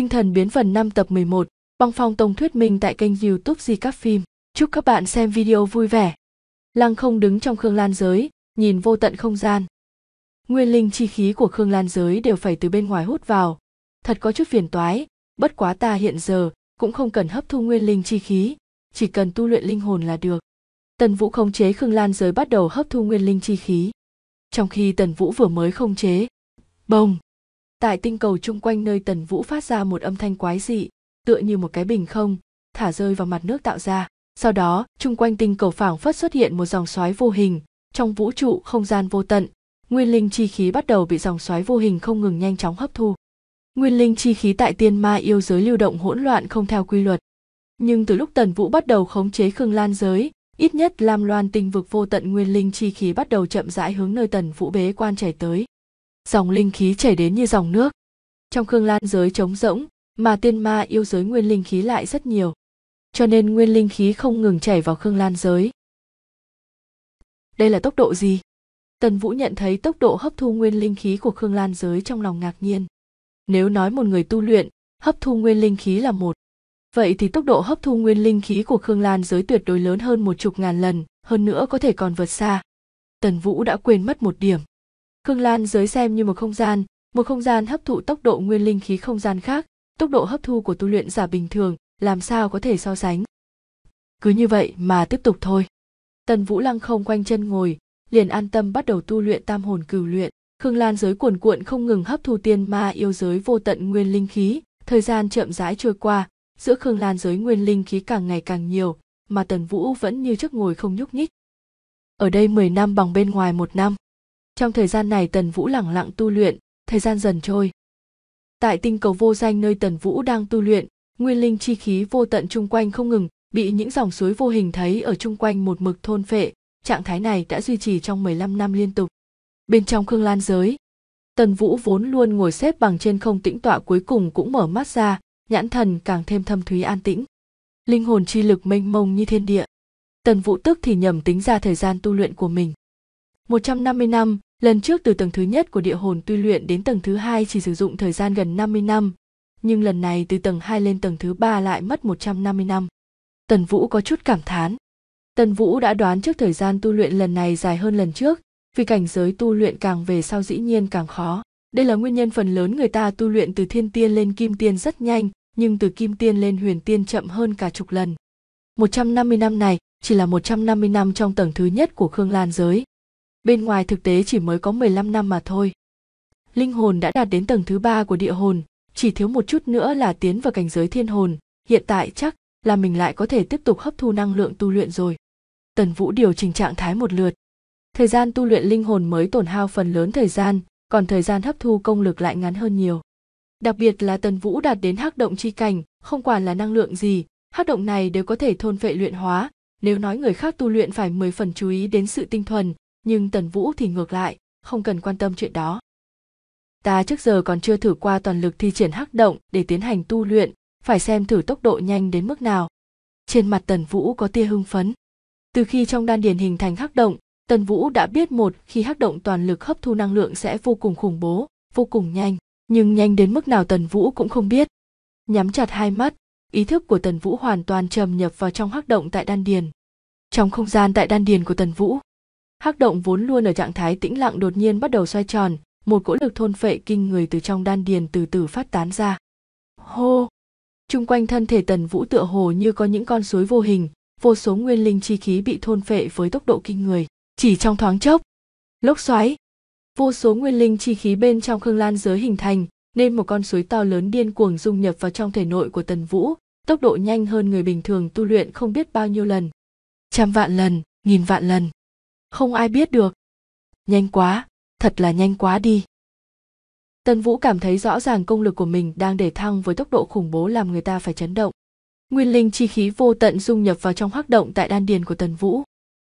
Tinh thần biến phần 5 tập 11, băng phong tông thuyết minh tại kênh youtube Di Các Phim. Chúc các bạn xem video vui vẻ. Lăng không đứng trong Khương Lan giới, nhìn vô tận không gian. Nguyên linh chi khí của Khương Lan giới đều phải từ bên ngoài hút vào. Thật có chút phiền toái, bất quá ta hiện giờ cũng không cần hấp thu nguyên linh chi khí, chỉ cần tu luyện linh hồn là được. Tần Vũ khống chế Khương Lan giới bắt đầu hấp thu nguyên linh chi khí. Trong khi Tần Vũ vừa mới khống chế, bông, tại tinh cầu chung quanh nơi tần vũ phát ra một âm thanh quái dị tựa như một cái bình không thả rơi vào mặt nước tạo ra sau đó chung quanh tinh cầu phảng phất xuất hiện một dòng xoáy vô hình trong vũ trụ không gian vô tận nguyên linh chi khí bắt đầu bị dòng xoáy vô hình không ngừng nhanh chóng hấp thu nguyên linh chi khí tại tiên ma yêu giới lưu động hỗn loạn không theo quy luật nhưng từ lúc tần vũ bắt đầu khống chế khương lan giới ít nhất lam loan tinh vực vô tận nguyên linh chi khí bắt đầu chậm rãi hướng nơi tần vũ bế quan chảy tới dòng linh khí chảy đến như dòng nước trong khương lan giới trống rỗng mà tiên ma yêu giới nguyên linh khí lại rất nhiều cho nên nguyên linh khí không ngừng chảy vào khương lan giới đây là tốc độ gì tần vũ nhận thấy tốc độ hấp thu nguyên linh khí của khương lan giới trong lòng ngạc nhiên nếu nói một người tu luyện hấp thu nguyên linh khí là một vậy thì tốc độ hấp thu nguyên linh khí của khương lan giới tuyệt đối lớn hơn một chục ngàn lần hơn nữa có thể còn vượt xa tần vũ đã quên mất một điểm Khương Lan giới xem như một không gian, một không gian hấp thụ tốc độ nguyên linh khí không gian khác, tốc độ hấp thu của tu luyện giả bình thường làm sao có thể so sánh. Cứ như vậy mà tiếp tục thôi. Tần Vũ Lăng không quanh chân ngồi, liền an tâm bắt đầu tu luyện tam hồn cửu luyện. Khương Lan giới cuồn cuộn không ngừng hấp thu tiên ma yêu giới vô tận nguyên linh khí, thời gian chậm rãi trôi qua, giữa Khương Lan giới nguyên linh khí càng ngày càng nhiều, mà Tần Vũ vẫn như trước ngồi không nhúc nhích. Ở đây 10 năm bằng bên ngoài một năm. Trong thời gian này Tần Vũ lẳng lặng tu luyện, thời gian dần trôi. Tại tinh cầu vô danh nơi Tần Vũ đang tu luyện, nguyên linh chi khí vô tận chung quanh không ngừng bị những dòng suối vô hình thấy ở chung quanh một mực thôn phệ, trạng thái này đã duy trì trong 15 năm liên tục. Bên trong Khương Lan giới, Tần Vũ vốn luôn ngồi xếp bằng trên không tĩnh tọa cuối cùng cũng mở mắt ra, nhãn thần càng thêm thâm thúy an tĩnh. Linh hồn chi lực mênh mông như thiên địa. Tần Vũ tức thì nhầm tính ra thời gian tu luyện của mình. 150 năm, Lần trước từ tầng thứ nhất của địa hồn tu luyện đến tầng thứ hai chỉ sử dụng thời gian gần 50 năm, nhưng lần này từ tầng 2 lên tầng thứ ba lại mất 150 năm. Tần Vũ có chút cảm thán. Tần Vũ đã đoán trước thời gian tu luyện lần này dài hơn lần trước, vì cảnh giới tu luyện càng về sau dĩ nhiên càng khó. Đây là nguyên nhân phần lớn người ta tu luyện từ thiên tiên lên kim tiên rất nhanh, nhưng từ kim tiên lên huyền tiên chậm hơn cả chục lần. 150 năm này chỉ là 150 năm trong tầng thứ nhất của Khương Lan giới, bên ngoài thực tế chỉ mới có 15 năm mà thôi. Linh hồn đã đạt đến tầng thứ ba của địa hồn, chỉ thiếu một chút nữa là tiến vào cảnh giới thiên hồn, hiện tại chắc là mình lại có thể tiếp tục hấp thu năng lượng tu luyện rồi. Tần Vũ điều chỉnh trạng thái một lượt. Thời gian tu luyện linh hồn mới tổn hao phần lớn thời gian, còn thời gian hấp thu công lực lại ngắn hơn nhiều. Đặc biệt là Tần Vũ đạt đến hắc động chi cảnh, không quản là năng lượng gì, hắc động này đều có thể thôn vệ luyện hóa, nếu nói người khác tu luyện phải 10 phần chú ý đến sự tinh thuần, nhưng tần vũ thì ngược lại không cần quan tâm chuyện đó ta trước giờ còn chưa thử qua toàn lực thi triển hắc động để tiến hành tu luyện phải xem thử tốc độ nhanh đến mức nào trên mặt tần vũ có tia hưng phấn từ khi trong đan điền hình thành hắc động tần vũ đã biết một khi hắc động toàn lực hấp thu năng lượng sẽ vô cùng khủng bố vô cùng nhanh nhưng nhanh đến mức nào tần vũ cũng không biết nhắm chặt hai mắt ý thức của tần vũ hoàn toàn trầm nhập vào trong hắc động tại đan điền trong không gian tại đan điền của tần vũ hắc động vốn luôn ở trạng thái tĩnh lặng đột nhiên bắt đầu xoay tròn một cỗ lực thôn phệ kinh người từ trong đan điền từ từ phát tán ra hô chung quanh thân thể tần vũ tựa hồ như có những con suối vô hình vô số nguyên linh chi khí bị thôn phệ với tốc độ kinh người chỉ trong thoáng chốc lốc xoáy vô số nguyên linh chi khí bên trong khương lan giới hình thành nên một con suối to lớn điên cuồng dung nhập vào trong thể nội của tần vũ tốc độ nhanh hơn người bình thường tu luyện không biết bao nhiêu lần trăm vạn lần nghìn vạn lần không ai biết được nhanh quá thật là nhanh quá đi tân vũ cảm thấy rõ ràng công lực của mình đang để thăng với tốc độ khủng bố làm người ta phải chấn động nguyên linh chi khí vô tận dung nhập vào trong hắc động tại đan điền của tần vũ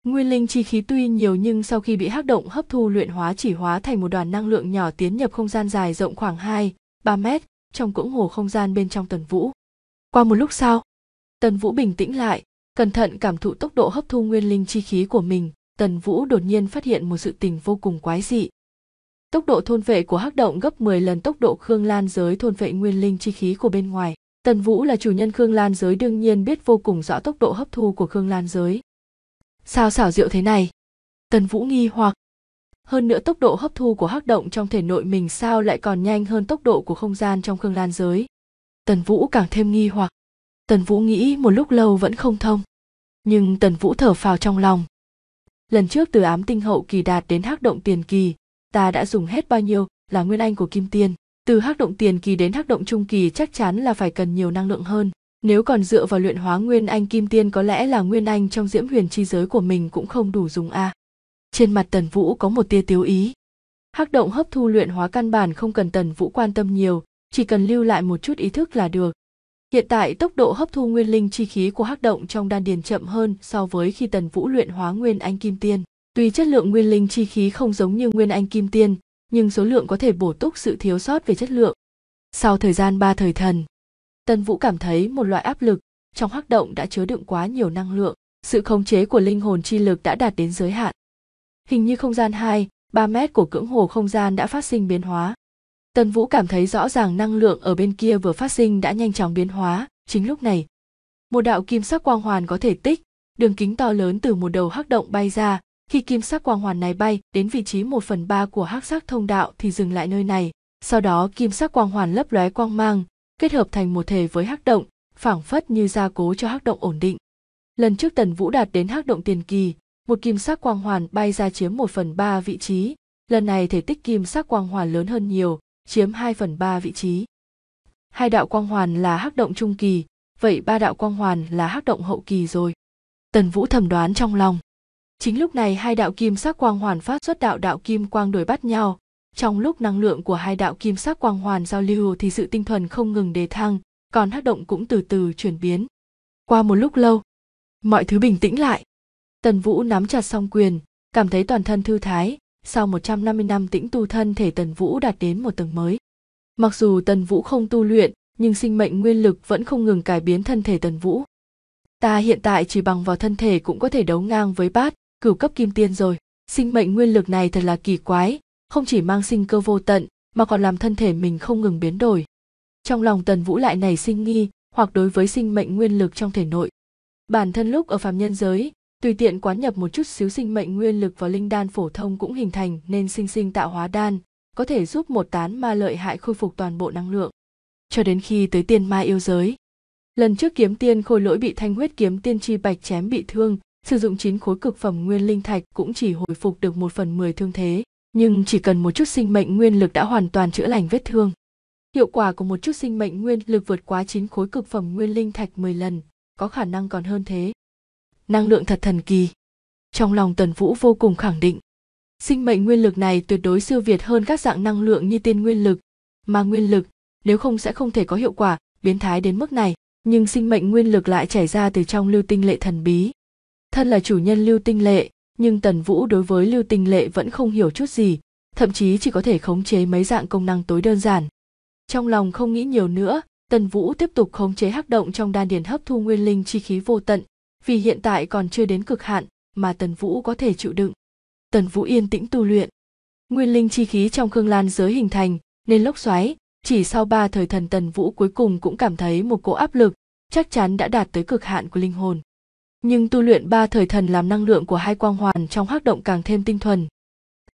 nguyên linh chi khí tuy nhiều nhưng sau khi bị hắc động hấp thu luyện hóa chỉ hóa thành một đoàn năng lượng nhỏ tiến nhập không gian dài rộng khoảng hai ba mét trong cõng hồ không gian bên trong tần vũ qua một lúc sau tần vũ bình tĩnh lại cẩn thận cảm thụ tốc độ hấp thu nguyên linh chi khí của mình Tần Vũ đột nhiên phát hiện một sự tình vô cùng quái dị. Tốc độ thôn vệ của hắc động gấp 10 lần tốc độ Khương Lan giới thôn vệ nguyên linh chi khí của bên ngoài. Tần Vũ là chủ nhân Khương Lan giới đương nhiên biết vô cùng rõ tốc độ hấp thu của Khương Lan giới. Sao xảo diệu thế này? Tần Vũ nghi hoặc. Hơn nữa tốc độ hấp thu của hắc động trong thể nội mình sao lại còn nhanh hơn tốc độ của không gian trong Khương Lan giới? Tần Vũ càng thêm nghi hoặc. Tần Vũ nghĩ một lúc lâu vẫn không thông. Nhưng Tần Vũ thở phào trong lòng, lần trước từ ám tinh hậu kỳ đạt đến hắc động tiền kỳ ta đã dùng hết bao nhiêu là nguyên anh của kim tiên từ hắc động tiền kỳ đến hắc động trung kỳ chắc chắn là phải cần nhiều năng lượng hơn nếu còn dựa vào luyện hóa nguyên anh kim tiên có lẽ là nguyên anh trong diễm huyền chi giới của mình cũng không đủ dùng a à. trên mặt tần vũ có một tia tiếu ý hắc động hấp thu luyện hóa căn bản không cần tần vũ quan tâm nhiều chỉ cần lưu lại một chút ý thức là được Hiện tại tốc độ hấp thu nguyên linh chi khí của hắc động trong đan điền chậm hơn so với khi Tần Vũ luyện hóa nguyên anh kim tiên. Tuy chất lượng nguyên linh chi khí không giống như nguyên anh kim tiên, nhưng số lượng có thể bổ túc sự thiếu sót về chất lượng. Sau thời gian ba thời thần, Tần Vũ cảm thấy một loại áp lực, trong hắc động đã chứa đựng quá nhiều năng lượng, sự khống chế của linh hồn chi lực đã đạt đến giới hạn. Hình như không gian 2, 3 mét của cưỡng hồ không gian đã phát sinh biến hóa, Tần Vũ cảm thấy rõ ràng năng lượng ở bên kia vừa phát sinh đã nhanh chóng biến hóa, chính lúc này. Một đạo kim sắc quang hoàn có thể tích, đường kính to lớn từ một đầu hắc động bay ra, khi kim sắc quang hoàn này bay đến vị trí 1 phần 3 của hắc sắc thông đạo thì dừng lại nơi này, sau đó kim sắc quang hoàn lấp lóe quang mang, kết hợp thành một thể với hắc động, phảng phất như gia cố cho hắc động ổn định. Lần trước Tần Vũ đạt đến hắc động tiền kỳ, một kim sắc quang hoàn bay ra chiếm 1 phần 3 vị trí, lần này thể tích kim sắc quang hoàn lớn hơn nhiều, chiếm 2 phần 3 vị trí. Hai đạo quang hoàn là hắc động trung kỳ, vậy ba đạo quang hoàn là hắc động hậu kỳ rồi. Tần Vũ thầm đoán trong lòng. Chính lúc này hai đạo kim sắc quang hoàn phát xuất đạo đạo kim quang đổi bắt nhau. Trong lúc năng lượng của hai đạo kim sắc quang hoàn giao lưu thì sự tinh thuần không ngừng đề thăng, còn hắc động cũng từ từ chuyển biến. Qua một lúc lâu, mọi thứ bình tĩnh lại. Tần Vũ nắm chặt song quyền, cảm thấy toàn thân thư thái, sau 150 năm tĩnh tu thân thể Tần Vũ đạt đến một tầng mới. Mặc dù Tần Vũ không tu luyện, nhưng sinh mệnh nguyên lực vẫn không ngừng cải biến thân thể Tần Vũ. Ta hiện tại chỉ bằng vào thân thể cũng có thể đấu ngang với bát, cửu cấp kim tiên rồi. Sinh mệnh nguyên lực này thật là kỳ quái, không chỉ mang sinh cơ vô tận, mà còn làm thân thể mình không ngừng biến đổi. Trong lòng Tần Vũ lại nảy sinh nghi, hoặc đối với sinh mệnh nguyên lực trong thể nội. Bản thân lúc ở phàm nhân giới, tùy tiện quán nhập một chút xíu sinh mệnh nguyên lực vào linh đan phổ thông cũng hình thành nên sinh sinh tạo hóa đan có thể giúp một tán ma lợi hại khôi phục toàn bộ năng lượng cho đến khi tới tiên ma yêu giới lần trước kiếm tiên khôi lỗi bị thanh huyết kiếm tiên tri bạch chém bị thương sử dụng chín khối cực phẩm nguyên linh thạch cũng chỉ hồi phục được một phần mười thương thế nhưng chỉ cần một chút sinh mệnh nguyên lực đã hoàn toàn chữa lành vết thương hiệu quả của một chút sinh mệnh nguyên lực vượt quá chín khối cực phẩm nguyên linh thạch mười lần có khả năng còn hơn thế năng lượng thật thần kỳ trong lòng tần vũ vô cùng khẳng định sinh mệnh nguyên lực này tuyệt đối siêu việt hơn các dạng năng lượng như tiên nguyên lực mà nguyên lực nếu không sẽ không thể có hiệu quả biến thái đến mức này nhưng sinh mệnh nguyên lực lại chảy ra từ trong lưu tinh lệ thần bí thân là chủ nhân lưu tinh lệ nhưng tần vũ đối với lưu tinh lệ vẫn không hiểu chút gì thậm chí chỉ có thể khống chế mấy dạng công năng tối đơn giản trong lòng không nghĩ nhiều nữa tần vũ tiếp tục khống chế hắc động trong đan điền hấp thu nguyên linh chi khí vô tận vì hiện tại còn chưa đến cực hạn mà tần vũ có thể chịu đựng tần vũ yên tĩnh tu luyện nguyên linh chi khí trong khương lan giới hình thành nên lốc xoáy chỉ sau ba thời thần tần vũ cuối cùng cũng cảm thấy một cỗ áp lực chắc chắn đã đạt tới cực hạn của linh hồn nhưng tu luyện ba thời thần làm năng lượng của hai quang hoàn trong hắc động càng thêm tinh thuần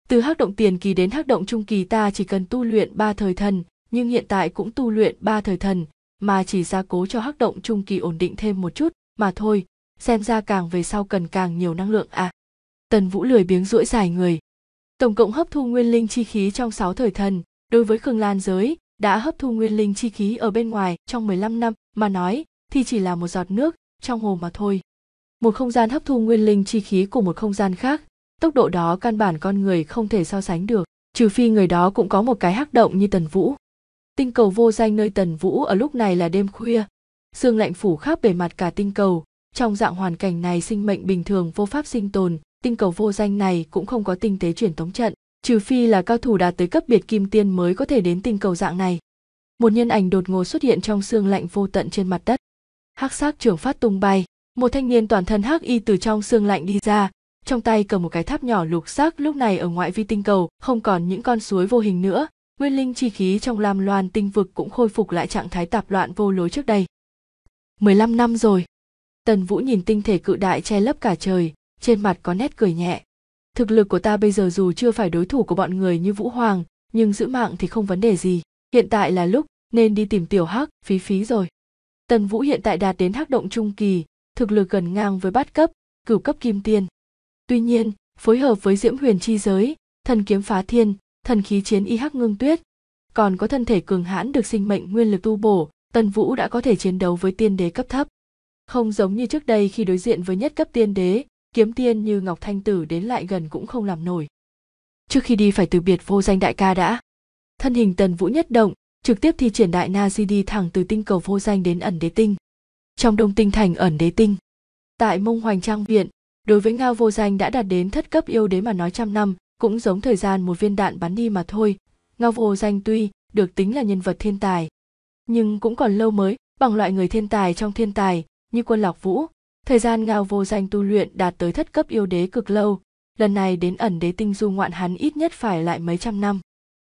từ hắc động tiền kỳ đến hắc động trung kỳ ta chỉ cần tu luyện ba thời thần nhưng hiện tại cũng tu luyện ba thời thần mà chỉ gia cố cho hắc động trung kỳ ổn định thêm một chút mà thôi xem ra càng về sau cần càng nhiều năng lượng à. Tần Vũ lười biếng duỗi dài người. Tổng cộng hấp thu nguyên linh chi khí trong 6 thời thần, đối với Khương Lan giới, đã hấp thu nguyên linh chi khí ở bên ngoài trong 15 năm mà nói thì chỉ là một giọt nước trong hồ mà thôi. Một không gian hấp thu nguyên linh chi khí của một không gian khác, tốc độ đó căn bản con người không thể so sánh được, trừ phi người đó cũng có một cái hắc động như Tần Vũ. Tinh cầu vô danh nơi Tần Vũ ở lúc này là đêm khuya, sương lạnh phủ khắp bề mặt cả tinh cầu, trong dạng hoàn cảnh này sinh mệnh bình thường vô pháp sinh tồn tinh cầu vô danh này cũng không có tinh tế chuyển tống trận trừ phi là cao thủ đạt tới cấp biệt kim tiên mới có thể đến tinh cầu dạng này một nhân ảnh đột ngột xuất hiện trong xương lạnh vô tận trên mặt đất hắc xác trưởng phát tung bay một thanh niên toàn thân hắc y từ trong xương lạnh đi ra trong tay cầm một cái tháp nhỏ lục xác lúc này ở ngoại vi tinh cầu không còn những con suối vô hình nữa nguyên linh chi khí trong lam loan tinh vực cũng khôi phục lại trạng thái tạp loạn vô lối trước đây 15 năm rồi tần vũ nhìn tinh thể cự đại che lấp cả trời trên mặt có nét cười nhẹ thực lực của ta bây giờ dù chưa phải đối thủ của bọn người như vũ hoàng nhưng giữ mạng thì không vấn đề gì hiện tại là lúc nên đi tìm tiểu hắc phí phí rồi tần vũ hiện tại đạt đến hắc động trung kỳ thực lực gần ngang với bát cấp cửu cấp kim tiên tuy nhiên phối hợp với diễm huyền chi giới thần kiếm phá thiên thần khí chiến y hắc ngưng tuyết còn có thân thể cường hãn được sinh mệnh nguyên lực tu bổ tần vũ đã có thể chiến đấu với tiên đế cấp thấp không giống như trước đây khi đối diện với nhất cấp tiên đế kiếm tiên như ngọc thanh tử đến lại gần cũng không làm nổi trước khi đi phải từ biệt vô danh đại ca đã thân hình tần vũ nhất động trực tiếp thi triển đại na di đi thẳng từ tinh cầu vô danh đến ẩn đế tinh trong đông tinh thành ẩn đế tinh tại mông hoành trang viện đối với ngao vô danh đã đạt đến thất cấp yêu đế mà nói trăm năm cũng giống thời gian một viên đạn bắn đi mà thôi ngao vô danh tuy được tính là nhân vật thiên tài nhưng cũng còn lâu mới bằng loại người thiên tài trong thiên tài như quân Lạc Vũ, thời gian ngao vô danh tu luyện đạt tới thất cấp yêu đế cực lâu, lần này đến ẩn đế tinh du ngoạn hắn ít nhất phải lại mấy trăm năm.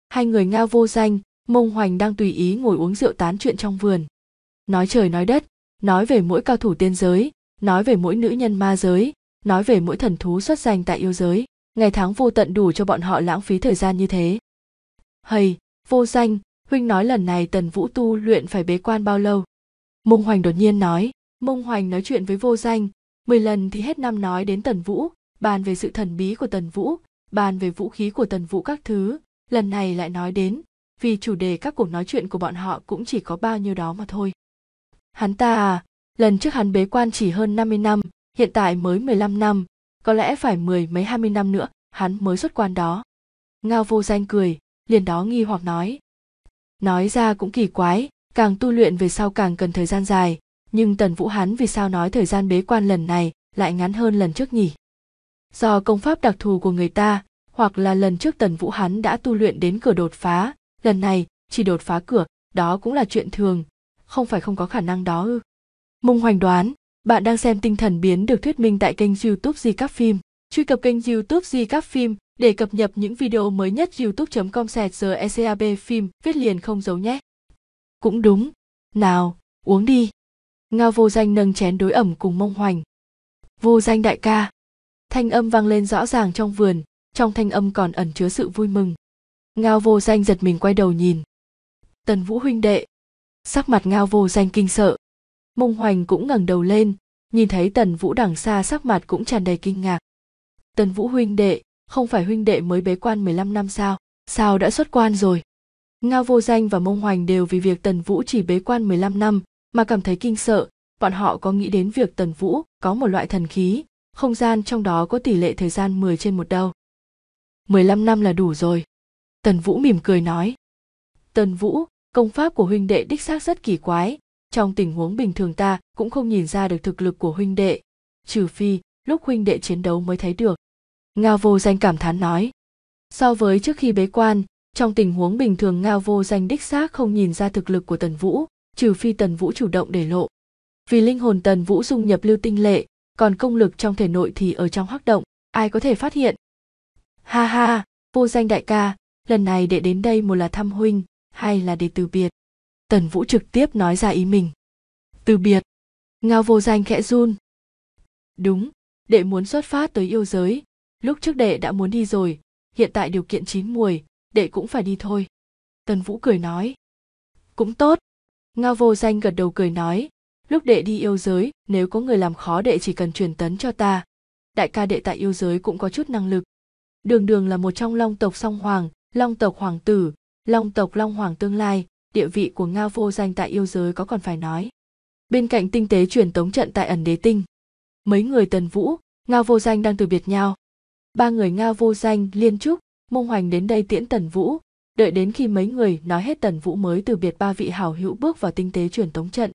Hai người ngao vô danh, mông hoành đang tùy ý ngồi uống rượu tán chuyện trong vườn. Nói trời nói đất, nói về mỗi cao thủ tiên giới, nói về mỗi nữ nhân ma giới, nói về mỗi thần thú xuất danh tại yêu giới, ngày tháng vô tận đủ cho bọn họ lãng phí thời gian như thế. Hầy, vô danh, huynh nói lần này tần vũ tu luyện phải bế quan bao lâu? Mông hoành đột nhiên nói, mông hoành nói chuyện với vô danh mười lần thì hết năm nói đến tần vũ bàn về sự thần bí của tần vũ bàn về vũ khí của tần vũ các thứ lần này lại nói đến vì chủ đề các cuộc nói chuyện của bọn họ cũng chỉ có bao nhiêu đó mà thôi hắn ta à lần trước hắn bế quan chỉ hơn 50 năm hiện tại mới 15 năm có lẽ phải mười mấy hai mươi năm nữa hắn mới xuất quan đó ngao vô danh cười liền đó nghi hoặc nói nói ra cũng kỳ quái càng tu luyện về sau càng cần thời gian dài nhưng tần vũ hán vì sao nói thời gian bế quan lần này lại ngắn hơn lần trước nhỉ do công pháp đặc thù của người ta hoặc là lần trước tần vũ hán đã tu luyện đến cửa đột phá lần này chỉ đột phá cửa đó cũng là chuyện thường không phải không có khả năng đó ư mông hoành đoán bạn đang xem tinh thần biến được thuyết minh tại kênh youtube di các phim truy cập kênh youtube di các phim để cập nhật những video mới nhất youtube com sẹt phim viết liền không giấu nhé cũng đúng nào uống đi ngao vô danh nâng chén đối ẩm cùng mông hoành vô danh đại ca thanh âm vang lên rõ ràng trong vườn trong thanh âm còn ẩn chứa sự vui mừng ngao vô danh giật mình quay đầu nhìn tần vũ huynh đệ sắc mặt ngao vô danh kinh sợ mông hoành cũng ngẩng đầu lên nhìn thấy tần vũ đằng xa sắc mặt cũng tràn đầy kinh ngạc tần vũ huynh đệ không phải huynh đệ mới bế quan 15 năm sao sao đã xuất quan rồi ngao vô danh và mông hoành đều vì việc tần vũ chỉ bế quan 15 năm mà cảm thấy kinh sợ bọn họ có nghĩ đến việc tần vũ có một loại thần khí không gian trong đó có tỷ lệ thời gian 10 trên một đâu 15 năm là đủ rồi tần vũ mỉm cười nói tần vũ công pháp của huynh đệ đích xác rất kỳ quái trong tình huống bình thường ta cũng không nhìn ra được thực lực của huynh đệ trừ phi lúc huynh đệ chiến đấu mới thấy được ngao vô danh cảm thán nói so với trước khi bế quan trong tình huống bình thường ngao vô danh đích xác không nhìn ra thực lực của tần vũ trừ phi tần vũ chủ động để lộ vì linh hồn tần vũ dung nhập lưu tinh lệ còn công lực trong thể nội thì ở trong hắc động ai có thể phát hiện ha ha vô danh đại ca lần này để đến đây một là thăm huynh hay là để từ biệt tần vũ trực tiếp nói ra ý mình từ biệt ngao vô danh khẽ run đúng đệ muốn xuất phát tới yêu giới lúc trước đệ đã muốn đi rồi hiện tại điều kiện chín muồi đệ cũng phải đi thôi tần vũ cười nói cũng tốt ngao vô danh gật đầu cười nói lúc đệ đi yêu giới nếu có người làm khó đệ chỉ cần truyền tấn cho ta đại ca đệ tại yêu giới cũng có chút năng lực đường đường là một trong long tộc song hoàng long tộc hoàng tử long tộc long hoàng tương lai địa vị của ngao vô danh tại yêu giới có còn phải nói bên cạnh tinh tế truyền tống trận tại ẩn đế tinh mấy người tần vũ ngao vô danh đang từ biệt nhau ba người ngao vô danh liên trúc mông hoành đến đây tiễn tần vũ đợi đến khi mấy người nói hết tần vũ mới từ biệt ba vị hảo hữu bước vào tinh tế truyền tống trận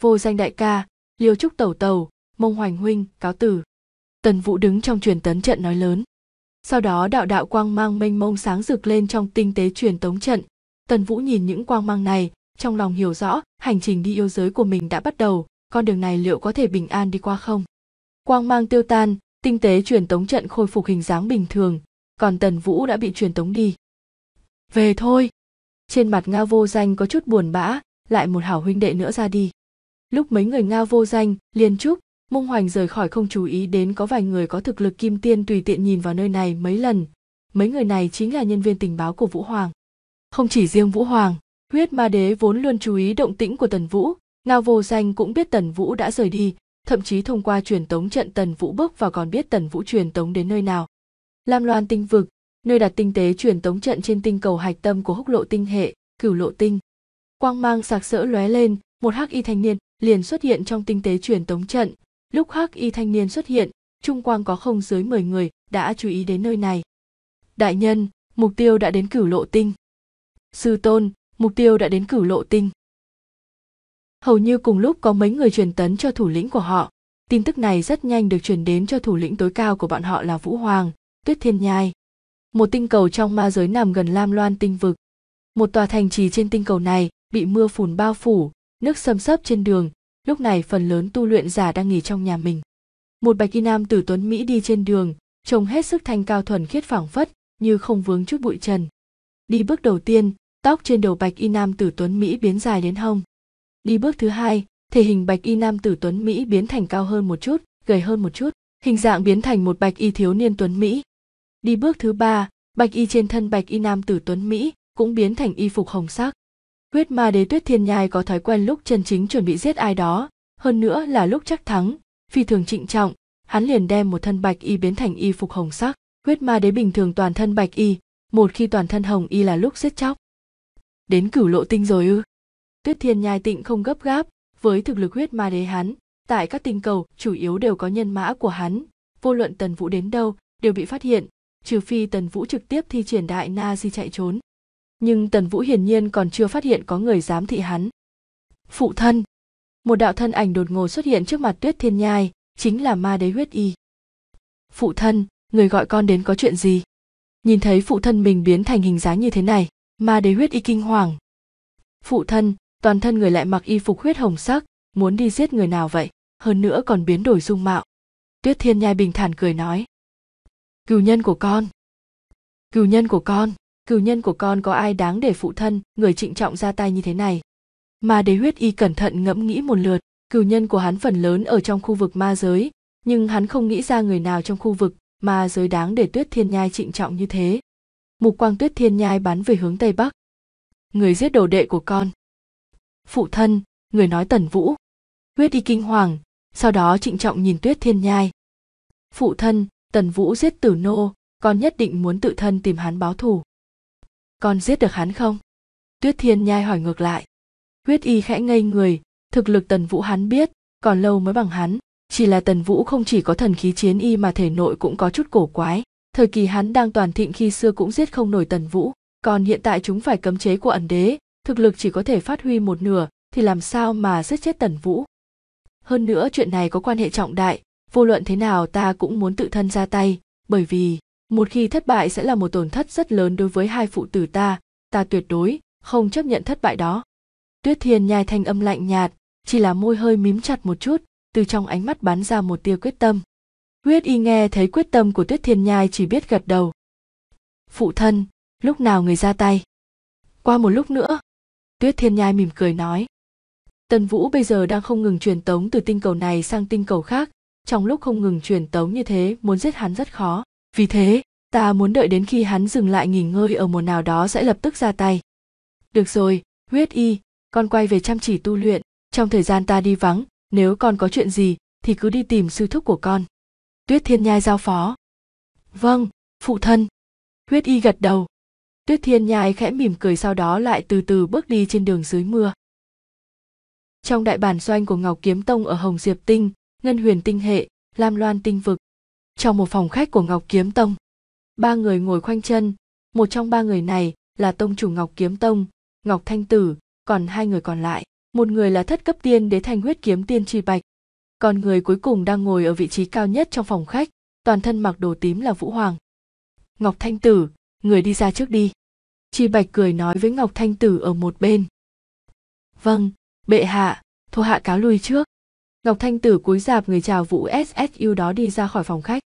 vô danh đại ca liêu trúc tẩu tẩu mông hoành huynh cáo tử tần vũ đứng trong truyền tấn trận nói lớn sau đó đạo đạo quang mang mênh mông sáng rực lên trong tinh tế truyền tống trận tần vũ nhìn những quang mang này trong lòng hiểu rõ hành trình đi yêu giới của mình đã bắt đầu con đường này liệu có thể bình an đi qua không quang mang tiêu tan tinh tế truyền tống trận khôi phục hình dáng bình thường còn tần vũ đã bị truyền tống đi về thôi trên mặt ngao vô danh có chút buồn bã lại một hảo huynh đệ nữa ra đi lúc mấy người ngao vô danh liên trúc mông hoành rời khỏi không chú ý đến có vài người có thực lực kim tiên tùy tiện nhìn vào nơi này mấy lần mấy người này chính là nhân viên tình báo của vũ hoàng không chỉ riêng vũ hoàng huyết ma đế vốn luôn chú ý động tĩnh của tần vũ ngao vô danh cũng biết tần vũ đã rời đi thậm chí thông qua truyền tống trận tần vũ bước vào còn biết tần vũ truyền tống đến nơi nào lam loan tinh vực nơi đặt tinh tế truyền tống trận trên tinh cầu hạch tâm của húc lộ tinh hệ cửu lộ tinh quang mang sạc sỡ lóe lên một hắc y thanh niên liền xuất hiện trong tinh tế truyền tống trận lúc hắc y thanh niên xuất hiện trung quang có không dưới 10 người đã chú ý đến nơi này đại nhân mục tiêu đã đến cửu lộ tinh sư tôn mục tiêu đã đến cửu lộ tinh hầu như cùng lúc có mấy người truyền tấn cho thủ lĩnh của họ tin tức này rất nhanh được truyền đến cho thủ lĩnh tối cao của bọn họ là vũ hoàng tuyết thiên nhai một tinh cầu trong ma giới nằm gần lam loan tinh vực một tòa thành trì trên tinh cầu này bị mưa phùn bao phủ nước xâm sấp trên đường lúc này phần lớn tu luyện giả đang nghỉ trong nhà mình một bạch y nam tử tuấn mỹ đi trên đường trông hết sức thanh cao thuần khiết phảng phất như không vướng chút bụi trần đi bước đầu tiên tóc trên đầu bạch y nam tử tuấn mỹ biến dài đến hông đi bước thứ hai thể hình bạch y nam tử tuấn mỹ biến thành cao hơn một chút gầy hơn một chút hình dạng biến thành một bạch y thiếu niên tuấn mỹ đi bước thứ ba bạch y trên thân bạch y nam tử tuấn mỹ cũng biến thành y phục hồng sắc huyết ma đế tuyết thiên nhai có thói quen lúc chân chính chuẩn bị giết ai đó hơn nữa là lúc chắc thắng phi thường trịnh trọng hắn liền đem một thân bạch y biến thành y phục hồng sắc huyết ma đế bình thường toàn thân bạch y một khi toàn thân hồng y là lúc giết chóc đến cửu lộ tinh rồi ư tuyết thiên nhai tịnh không gấp gáp với thực lực huyết ma đế hắn tại các tinh cầu chủ yếu đều có nhân mã của hắn vô luận tần vũ đến đâu đều bị phát hiện trừ phi tần vũ trực tiếp thi triển đại na di chạy trốn nhưng tần vũ hiển nhiên còn chưa phát hiện có người dám thị hắn phụ thân một đạo thân ảnh đột ngột xuất hiện trước mặt tuyết thiên nhai chính là ma đế huyết y phụ thân người gọi con đến có chuyện gì nhìn thấy phụ thân mình biến thành hình dáng như thế này ma đế huyết y kinh hoàng phụ thân toàn thân người lại mặc y phục huyết hồng sắc muốn đi giết người nào vậy hơn nữa còn biến đổi dung mạo tuyết thiên nhai bình thản cười nói cừu nhân của con cừu nhân của con cừu nhân của con có ai đáng để phụ thân người trịnh trọng ra tay như thế này mà đế huyết y cẩn thận ngẫm nghĩ một lượt cừu nhân của hắn phần lớn ở trong khu vực ma giới nhưng hắn không nghĩ ra người nào trong khu vực ma giới đáng để tuyết thiên nhai trịnh trọng như thế mục quang tuyết thiên nhai bắn về hướng tây bắc người giết đồ đệ của con phụ thân người nói tần vũ huyết y kinh hoàng sau đó trịnh trọng nhìn tuyết thiên nhai phụ thân tần vũ giết tử nô con nhất định muốn tự thân tìm hắn báo thù con giết được hắn không tuyết thiên nhai hỏi ngược lại huyết y khẽ ngây người thực lực tần vũ hắn biết còn lâu mới bằng hắn chỉ là tần vũ không chỉ có thần khí chiến y mà thể nội cũng có chút cổ quái thời kỳ hắn đang toàn thịnh khi xưa cũng giết không nổi tần vũ còn hiện tại chúng phải cấm chế của ẩn đế thực lực chỉ có thể phát huy một nửa thì làm sao mà giết chết tần vũ hơn nữa chuyện này có quan hệ trọng đại vô luận thế nào ta cũng muốn tự thân ra tay bởi vì một khi thất bại sẽ là một tổn thất rất lớn đối với hai phụ tử ta ta tuyệt đối không chấp nhận thất bại đó tuyết thiên nhai thanh âm lạnh nhạt chỉ là môi hơi mím chặt một chút từ trong ánh mắt bắn ra một tia quyết tâm huyết y nghe thấy quyết tâm của tuyết thiên nhai chỉ biết gật đầu phụ thân lúc nào người ra tay qua một lúc nữa tuyết thiên nhai mỉm cười nói tần vũ bây giờ đang không ngừng truyền tống từ tinh cầu này sang tinh cầu khác trong lúc không ngừng truyền tống như thế muốn giết hắn rất khó vì thế ta muốn đợi đến khi hắn dừng lại nghỉ ngơi ở một nào đó sẽ lập tức ra tay được rồi huyết y con quay về chăm chỉ tu luyện trong thời gian ta đi vắng nếu con có chuyện gì thì cứ đi tìm sư thúc của con tuyết thiên nhai giao phó vâng phụ thân huyết y gật đầu tuyết thiên nhai khẽ mỉm cười sau đó lại từ từ bước đi trên đường dưới mưa trong đại bản doanh của ngọc kiếm tông ở hồng diệp tinh ngân huyền tinh hệ lam loan tinh vực trong một phòng khách của ngọc kiếm tông ba người ngồi khoanh chân một trong ba người này là tông chủ ngọc kiếm tông ngọc thanh tử còn hai người còn lại một người là thất cấp tiên đế thanh huyết kiếm tiên tri bạch còn người cuối cùng đang ngồi ở vị trí cao nhất trong phòng khách toàn thân mặc đồ tím là vũ hoàng ngọc thanh tử người đi ra trước đi tri bạch cười nói với ngọc thanh tử ở một bên vâng bệ hạ thua hạ cáo lui trước Ngọc Thanh Tử cúi dạp người chào Vũ SSU đó đi ra khỏi phòng khách.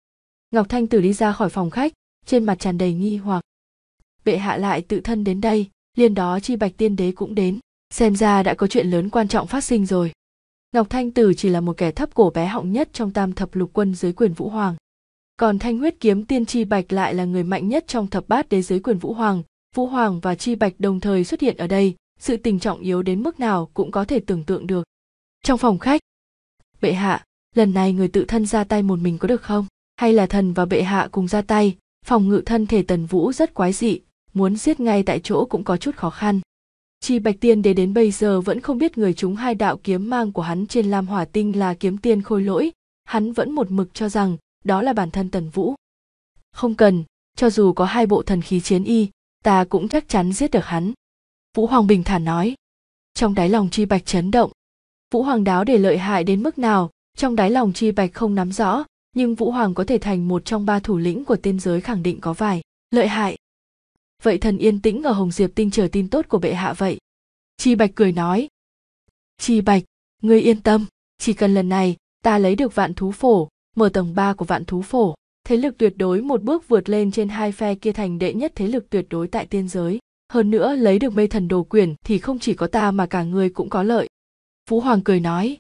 Ngọc Thanh Tử đi ra khỏi phòng khách, trên mặt tràn đầy nghi hoặc. Bệ hạ lại tự thân đến đây, liền đó chi bạch tiên đế cũng đến, xem ra đã có chuyện lớn quan trọng phát sinh rồi. Ngọc Thanh Tử chỉ là một kẻ thấp cổ bé họng nhất trong tam thập lục quân dưới quyền Vũ Hoàng. Còn Thanh huyết kiếm tiên Chi Bạch lại là người mạnh nhất trong thập bát đế dưới quyền Vũ Hoàng. Vũ Hoàng và Chi Bạch đồng thời xuất hiện ở đây, sự tình trọng yếu đến mức nào cũng có thể tưởng tượng được. Trong phòng khách, bệ hạ lần này người tự thân ra tay một mình có được không hay là thần và bệ hạ cùng ra tay phòng ngự thân thể tần vũ rất quái dị muốn giết ngay tại chỗ cũng có chút khó khăn chi bạch tiên đế đến bây giờ vẫn không biết người chúng hai đạo kiếm mang của hắn trên lam hỏa tinh là kiếm tiên khôi lỗi hắn vẫn một mực cho rằng đó là bản thân tần vũ không cần cho dù có hai bộ thần khí chiến y ta cũng chắc chắn giết được hắn vũ hoàng bình thản nói trong đáy lòng chi bạch chấn động vũ hoàng đáo để lợi hại đến mức nào trong đáy lòng chi bạch không nắm rõ nhưng vũ hoàng có thể thành một trong ba thủ lĩnh của tiên giới khẳng định có vài lợi hại vậy thần yên tĩnh ở hồng diệp tinh chờ tin tốt của bệ hạ vậy chi bạch cười nói chi bạch ngươi yên tâm chỉ cần lần này ta lấy được vạn thú phổ mở tầng ba của vạn thú phổ thế lực tuyệt đối một bước vượt lên trên hai phe kia thành đệ nhất thế lực tuyệt đối tại tiên giới hơn nữa lấy được Mây thần đồ quyển thì không chỉ có ta mà cả người cũng có lợi Phú Hoàng cười nói,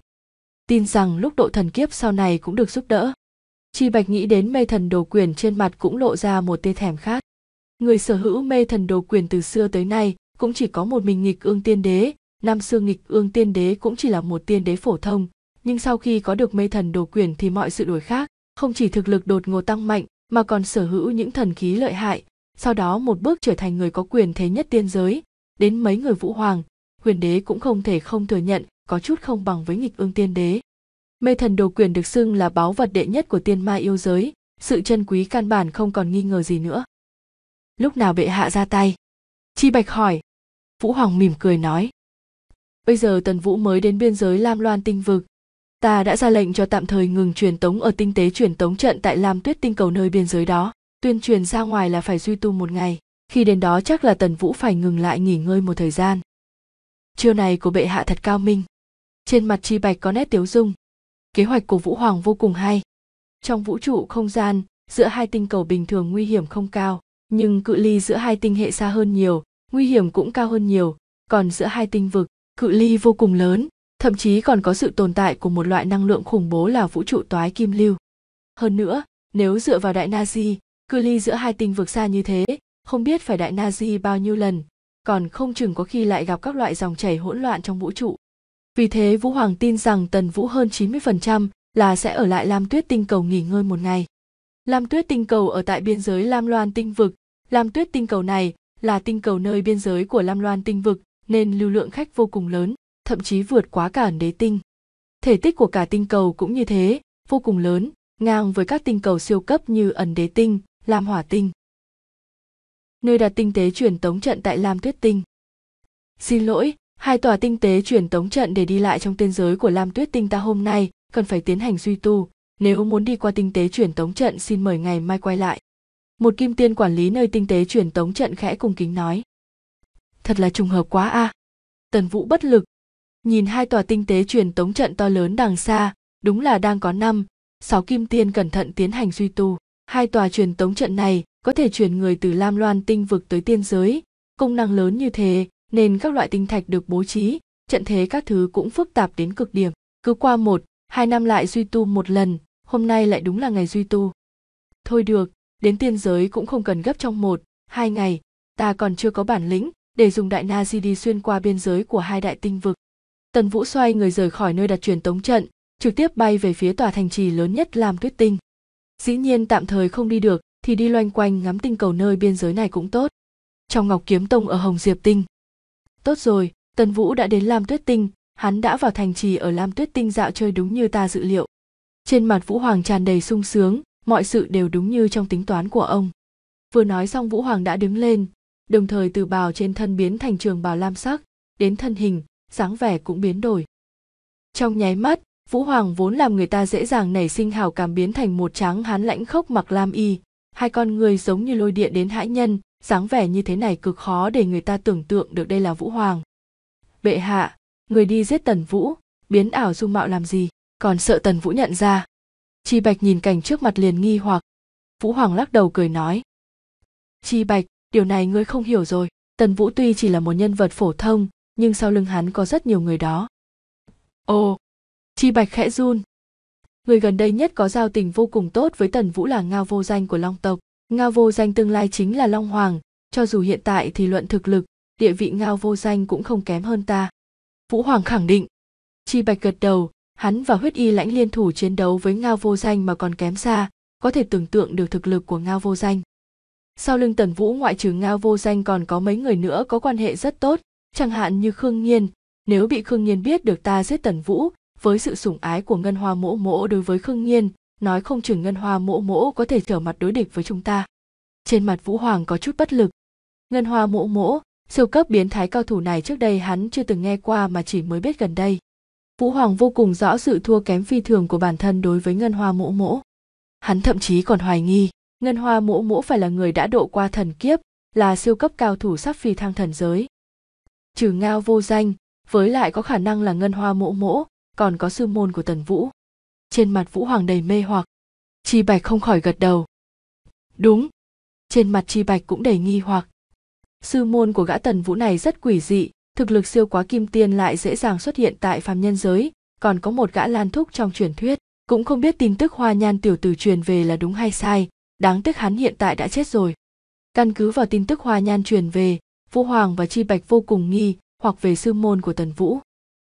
tin rằng lúc độ thần kiếp sau này cũng được giúp đỡ. Chi Bạch nghĩ đến mê thần đồ quyền trên mặt cũng lộ ra một tia thèm khát. Người sở hữu mê thần đồ quyền từ xưa tới nay cũng chỉ có một mình nghịch ương tiên đế, năm xưa nghịch ương tiên đế cũng chỉ là một tiên đế phổ thông, nhưng sau khi có được mê thần đồ quyền thì mọi sự đổi khác, không chỉ thực lực đột ngột tăng mạnh mà còn sở hữu những thần khí lợi hại, sau đó một bước trở thành người có quyền thế nhất tiên giới, đến mấy người vũ hoàng, huyền đế cũng không thể không thừa nhận có chút không bằng với nghịch ương tiên đế mê thần đồ quyền được xưng là báu vật đệ nhất của tiên ma yêu giới sự chân quý căn bản không còn nghi ngờ gì nữa lúc nào bệ hạ ra tay chi bạch hỏi vũ hoàng mỉm cười nói bây giờ tần vũ mới đến biên giới lam loan tinh vực ta đã ra lệnh cho tạm thời ngừng truyền tống ở tinh tế truyền tống trận tại lam tuyết tinh cầu nơi biên giới đó tuyên truyền ra ngoài là phải duy tu một ngày khi đến đó chắc là tần vũ phải ngừng lại nghỉ ngơi một thời gian chiêu này của bệ hạ thật cao minh trên mặt chi bạch có nét tiếu dung kế hoạch của vũ hoàng vô cùng hay trong vũ trụ không gian giữa hai tinh cầu bình thường nguy hiểm không cao nhưng cự ly giữa hai tinh hệ xa hơn nhiều nguy hiểm cũng cao hơn nhiều còn giữa hai tinh vực cự ly vô cùng lớn thậm chí còn có sự tồn tại của một loại năng lượng khủng bố là vũ trụ toái kim lưu hơn nữa nếu dựa vào đại nazi cự ly giữa hai tinh vực xa như thế không biết phải đại nazi bao nhiêu lần còn không chừng có khi lại gặp các loại dòng chảy hỗn loạn trong vũ trụ vì thế Vũ Hoàng tin rằng Tần Vũ hơn 90% là sẽ ở lại Lam Tuyết Tinh Cầu nghỉ ngơi một ngày. Lam Tuyết Tinh Cầu ở tại biên giới Lam Loan Tinh Vực. Lam Tuyết Tinh Cầu này là tinh cầu nơi biên giới của Lam Loan Tinh Vực nên lưu lượng khách vô cùng lớn, thậm chí vượt quá cả đế tinh. Thể tích của cả tinh cầu cũng như thế, vô cùng lớn, ngang với các tinh cầu siêu cấp như ẩn đế tinh, Lam Hỏa Tinh. Nơi đặt tinh tế truyền tống trận tại Lam Tuyết Tinh. Xin lỗi, hai tòa tinh tế chuyển tống trận để đi lại trong tiên giới của lam tuyết tinh ta hôm nay cần phải tiến hành duy tu nếu muốn đi qua tinh tế chuyển tống trận xin mời ngày mai quay lại một kim tiên quản lý nơi tinh tế chuyển tống trận khẽ cung kính nói thật là trùng hợp quá a à. tần vũ bất lực nhìn hai tòa tinh tế chuyển tống trận to lớn đằng xa đúng là đang có năm sáu kim tiên cẩn thận tiến hành duy tu hai tòa chuyển tống trận này có thể chuyển người từ lam loan tinh vực tới tiên giới công năng lớn như thế nên các loại tinh thạch được bố trí, trận thế các thứ cũng phức tạp đến cực điểm. Cứ qua một, hai năm lại duy tu một lần, hôm nay lại đúng là ngày duy tu. Thôi được, đến tiên giới cũng không cần gấp trong một, hai ngày, ta còn chưa có bản lĩnh để dùng đại na di đi xuyên qua biên giới của hai đại tinh vực. Tần Vũ xoay người rời khỏi nơi đặt truyền tống trận, trực tiếp bay về phía tòa thành trì lớn nhất làm tuyết tinh. Dĩ nhiên tạm thời không đi được thì đi loanh quanh ngắm tinh cầu nơi biên giới này cũng tốt. Trong Ngọc Kiếm Tông ở Hồng Diệp Tinh, tốt rồi tần vũ đã đến lam tuyết tinh hắn đã vào thành trì ở lam tuyết tinh dạo chơi đúng như ta dự liệu trên mặt vũ hoàng tràn đầy sung sướng mọi sự đều đúng như trong tính toán của ông vừa nói xong vũ hoàng đã đứng lên đồng thời từ bào trên thân biến thành trường bào lam sắc đến thân hình dáng vẻ cũng biến đổi trong nháy mắt vũ hoàng vốn làm người ta dễ dàng nảy sinh hào cảm biến thành một tráng hán lãnh khốc mặc lam y hai con người giống như lôi điện đến hãi nhân dáng vẻ như thế này cực khó để người ta tưởng tượng được đây là vũ hoàng bệ hạ người đi giết tần vũ biến ảo dung mạo làm gì còn sợ tần vũ nhận ra chi bạch nhìn cảnh trước mặt liền nghi hoặc vũ hoàng lắc đầu cười nói chi bạch điều này ngươi không hiểu rồi tần vũ tuy chỉ là một nhân vật phổ thông nhưng sau lưng hắn có rất nhiều người đó ồ chi bạch khẽ run người gần đây nhất có giao tình vô cùng tốt với tần vũ là ngao vô danh của long tộc ngao vô danh tương lai chính là long hoàng cho dù hiện tại thì luận thực lực địa vị ngao vô danh cũng không kém hơn ta vũ hoàng khẳng định chi bạch gật đầu hắn và huyết y lãnh liên thủ chiến đấu với ngao vô danh mà còn kém xa có thể tưởng tượng được thực lực của ngao vô danh sau lưng tần vũ ngoại trừ ngao vô danh còn có mấy người nữa có quan hệ rất tốt chẳng hạn như khương nhiên nếu bị khương nhiên biết được ta giết tần vũ với sự sủng ái của ngân hoa mỗ mỗ đối với khương nhiên nói không chừng ngân hoa mỗ mỗ có thể trở mặt đối địch với chúng ta trên mặt vũ hoàng có chút bất lực ngân hoa mỗ mỗ siêu cấp biến thái cao thủ này trước đây hắn chưa từng nghe qua mà chỉ mới biết gần đây vũ hoàng vô cùng rõ sự thua kém phi thường của bản thân đối với ngân hoa mỗ mỗ hắn thậm chí còn hoài nghi ngân hoa mỗ mỗ phải là người đã độ qua thần kiếp là siêu cấp cao thủ sắp phi thăng thần giới trừ ngao vô danh với lại có khả năng là ngân hoa mỗ mỗ còn có sư môn của tần vũ trên mặt vũ hoàng đầy mê hoặc chi bạch không khỏi gật đầu đúng trên mặt chi bạch cũng đầy nghi hoặc sư môn của gã tần vũ này rất quỷ dị thực lực siêu quá kim tiên lại dễ dàng xuất hiện tại phàm nhân giới còn có một gã lan thúc trong truyền thuyết cũng không biết tin tức hoa nhan tiểu tử truyền về là đúng hay sai đáng tiếc hắn hiện tại đã chết rồi căn cứ vào tin tức hoa nhan truyền về vũ hoàng và chi bạch vô cùng nghi hoặc về sư môn của tần vũ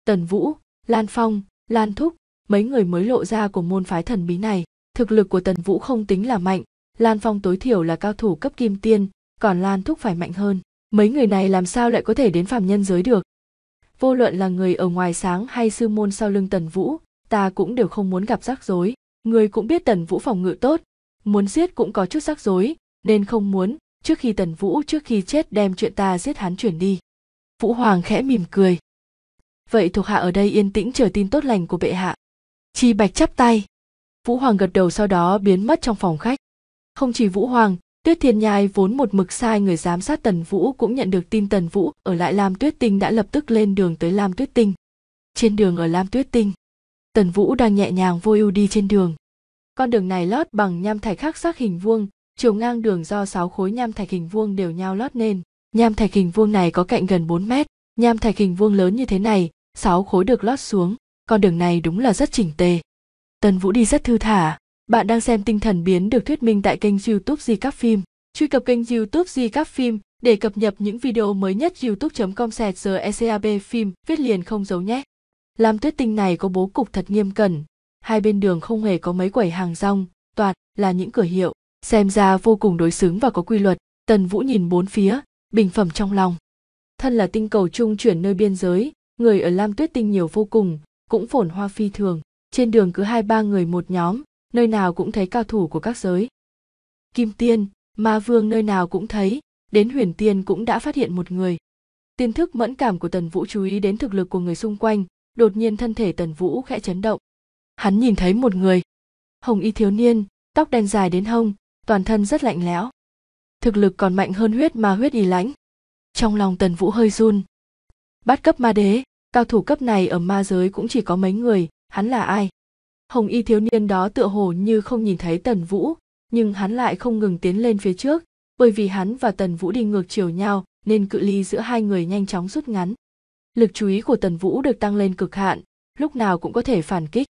tần vũ lan phong lan thúc mấy người mới lộ ra của môn phái thần bí này thực lực của tần vũ không tính là mạnh lan phong tối thiểu là cao thủ cấp kim tiên còn lan thúc phải mạnh hơn mấy người này làm sao lại có thể đến phàm nhân giới được vô luận là người ở ngoài sáng hay sư môn sau lưng tần vũ ta cũng đều không muốn gặp rắc rối người cũng biết tần vũ phòng ngự tốt muốn giết cũng có chút rắc rối nên không muốn trước khi tần vũ trước khi chết đem chuyện ta giết hắn chuyển đi vũ hoàng khẽ mỉm cười vậy thuộc hạ ở đây yên tĩnh chờ tin tốt lành của bệ hạ chi bạch chắp tay vũ hoàng gật đầu sau đó biến mất trong phòng khách không chỉ vũ hoàng tuyết thiên nhai vốn một mực sai người giám sát tần vũ cũng nhận được tin tần vũ ở lại lam tuyết tinh đã lập tức lên đường tới lam tuyết tinh trên đường ở lam tuyết tinh tần vũ đang nhẹ nhàng vô ưu đi trên đường con đường này lót bằng nham thạch khắc sắc hình vuông chiều ngang đường do sáu khối nham thạch hình vuông đều nhau lót nên nham thạch hình vuông này có cạnh gần 4 mét nham thạch hình vuông lớn như thế này sáu khối được lót xuống con đường này đúng là rất chỉnh tề Tần vũ đi rất thư thả bạn đang xem tinh thần biến được thuyết minh tại kênh youtube di các phim truy cập kênh youtube di các phim để cập nhật những video mới nhất youtube com sẹt ecab phim viết liền không giấu nhé lam tuyết tinh này có bố cục thật nghiêm cẩn hai bên đường không hề có mấy quẩy hàng rong toàn là những cửa hiệu xem ra vô cùng đối xứng và có quy luật tần vũ nhìn bốn phía bình phẩm trong lòng thân là tinh cầu trung chuyển nơi biên giới người ở lam tuyết tinh nhiều vô cùng cũng phồn hoa phi thường trên đường cứ hai ba người một nhóm nơi nào cũng thấy cao thủ của các giới kim tiên ma vương nơi nào cũng thấy đến huyền tiên cũng đã phát hiện một người tiên thức mẫn cảm của tần vũ chú ý đến thực lực của người xung quanh đột nhiên thân thể tần vũ khẽ chấn động hắn nhìn thấy một người hồng y thiếu niên tóc đen dài đến hông toàn thân rất lạnh lẽo thực lực còn mạnh hơn huyết ma huyết y lãnh trong lòng tần vũ hơi run bắt cấp ma đế cao thủ cấp này ở ma giới cũng chỉ có mấy người hắn là ai hồng y thiếu niên đó tựa hồ như không nhìn thấy tần vũ nhưng hắn lại không ngừng tiến lên phía trước bởi vì hắn và tần vũ đi ngược chiều nhau nên cự ly giữa hai người nhanh chóng rút ngắn lực chú ý của tần vũ được tăng lên cực hạn lúc nào cũng có thể phản kích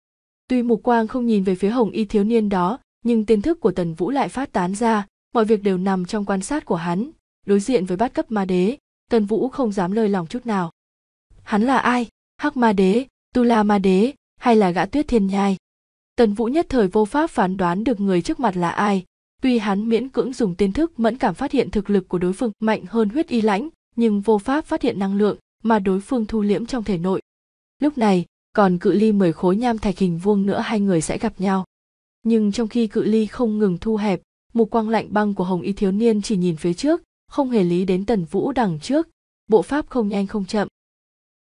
tuy mục quang không nhìn về phía hồng y thiếu niên đó nhưng tiên thức của tần vũ lại phát tán ra mọi việc đều nằm trong quan sát của hắn đối diện với bát cấp ma đế tần vũ không dám lơi lòng chút nào hắn là ai hắc ma đế tu la ma đế hay là gã tuyết thiên nhai tần vũ nhất thời vô pháp phán đoán được người trước mặt là ai tuy hắn miễn cưỡng dùng tiên thức mẫn cảm phát hiện thực lực của đối phương mạnh hơn huyết y lãnh nhưng vô pháp phát hiện năng lượng mà đối phương thu liễm trong thể nội lúc này còn cự ly mười khối nham thạch hình vuông nữa hai người sẽ gặp nhau nhưng trong khi cự ly không ngừng thu hẹp mục quang lạnh băng của hồng y thiếu niên chỉ nhìn phía trước không hề lý đến tần vũ đằng trước bộ pháp không nhanh không chậm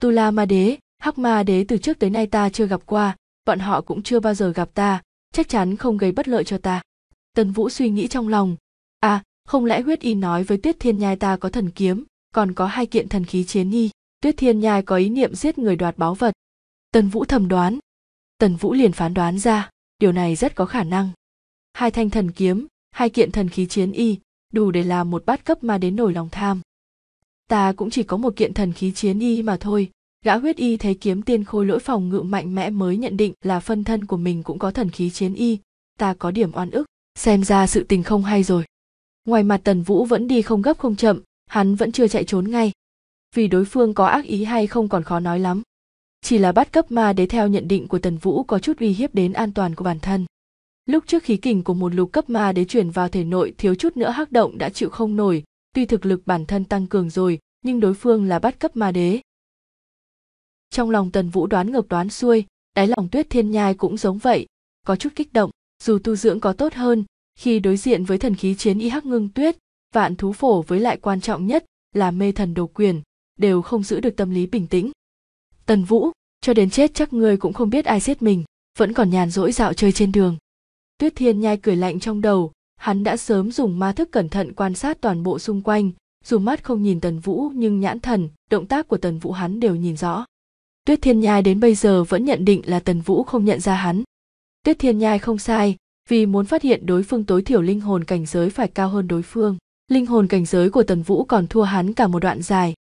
tu la ma đế hắc ma đế từ trước tới nay ta chưa gặp qua bọn họ cũng chưa bao giờ gặp ta chắc chắn không gây bất lợi cho ta tần vũ suy nghĩ trong lòng à không lẽ huyết y nói với tuyết thiên nhai ta có thần kiếm còn có hai kiện thần khí chiến nhi, tuyết thiên nhai có ý niệm giết người đoạt báu vật tần vũ thầm đoán tần vũ liền phán đoán ra điều này rất có khả năng hai thanh thần kiếm hai kiện thần khí chiến y đủ để làm một bát cấp ma đến nổi lòng tham ta cũng chỉ có một kiện thần khí chiến y mà thôi gã huyết y thấy kiếm tiên khôi lỗi phòng ngự mạnh mẽ mới nhận định là phân thân của mình cũng có thần khí chiến y ta có điểm oan ức xem ra sự tình không hay rồi ngoài mặt tần vũ vẫn đi không gấp không chậm hắn vẫn chưa chạy trốn ngay vì đối phương có ác ý hay không còn khó nói lắm chỉ là bắt cấp ma đế theo nhận định của tần vũ có chút uy hiếp đến an toàn của bản thân lúc trước khí kình của một lục cấp ma đế chuyển vào thể nội thiếu chút nữa hắc động đã chịu không nổi tuy thực lực bản thân tăng cường rồi nhưng đối phương là bắt cấp ma đế trong lòng tần vũ đoán ngược đoán xuôi đáy lòng tuyết thiên nhai cũng giống vậy có chút kích động dù tu dưỡng có tốt hơn khi đối diện với thần khí chiến y hắc ngưng tuyết vạn thú phổ với lại quan trọng nhất là mê thần đồ quyền đều không giữ được tâm lý bình tĩnh tần vũ cho đến chết chắc ngươi cũng không biết ai giết mình vẫn còn nhàn rỗi dạo chơi trên đường tuyết thiên nhai cười lạnh trong đầu hắn đã sớm dùng ma thức cẩn thận quan sát toàn bộ xung quanh dù mắt không nhìn tần vũ nhưng nhãn thần động tác của tần vũ hắn đều nhìn rõ tuyết thiên nhai đến bây giờ vẫn nhận định là tần vũ không nhận ra hắn tuyết thiên nhai không sai vì muốn phát hiện đối phương tối thiểu linh hồn cảnh giới phải cao hơn đối phương linh hồn cảnh giới của tần vũ còn thua hắn cả một đoạn dài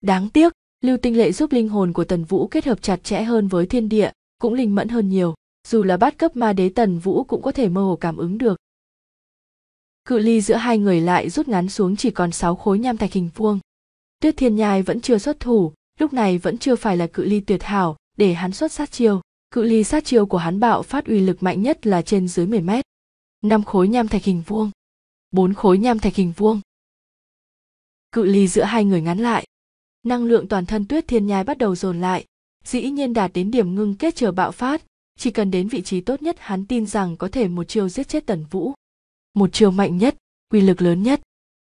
đáng tiếc lưu tinh lệ giúp linh hồn của tần vũ kết hợp chặt chẽ hơn với thiên địa cũng linh mẫn hơn nhiều dù là bát cấp ma đế tần vũ cũng có thể mơ hồ cảm ứng được cự ly giữa hai người lại rút ngắn xuống chỉ còn sáu khối nham thạch hình vuông. Tuyết Thiên Nhai vẫn chưa xuất thủ, lúc này vẫn chưa phải là cự ly tuyệt hảo để hắn xuất sát chiêu. Cự ly sát chiêu của hắn bạo phát uy lực mạnh nhất là trên dưới 10 mét. Năm khối nham thạch hình vuông, bốn khối nham thạch hình vuông. Cự ly giữa hai người ngắn lại. Năng lượng toàn thân Tuyết Thiên Nhai bắt đầu dồn lại, dĩ nhiên đạt đến điểm ngưng kết chờ bạo phát, chỉ cần đến vị trí tốt nhất hắn tin rằng có thể một chiêu giết chết Tần Vũ một chiều mạnh nhất quy lực lớn nhất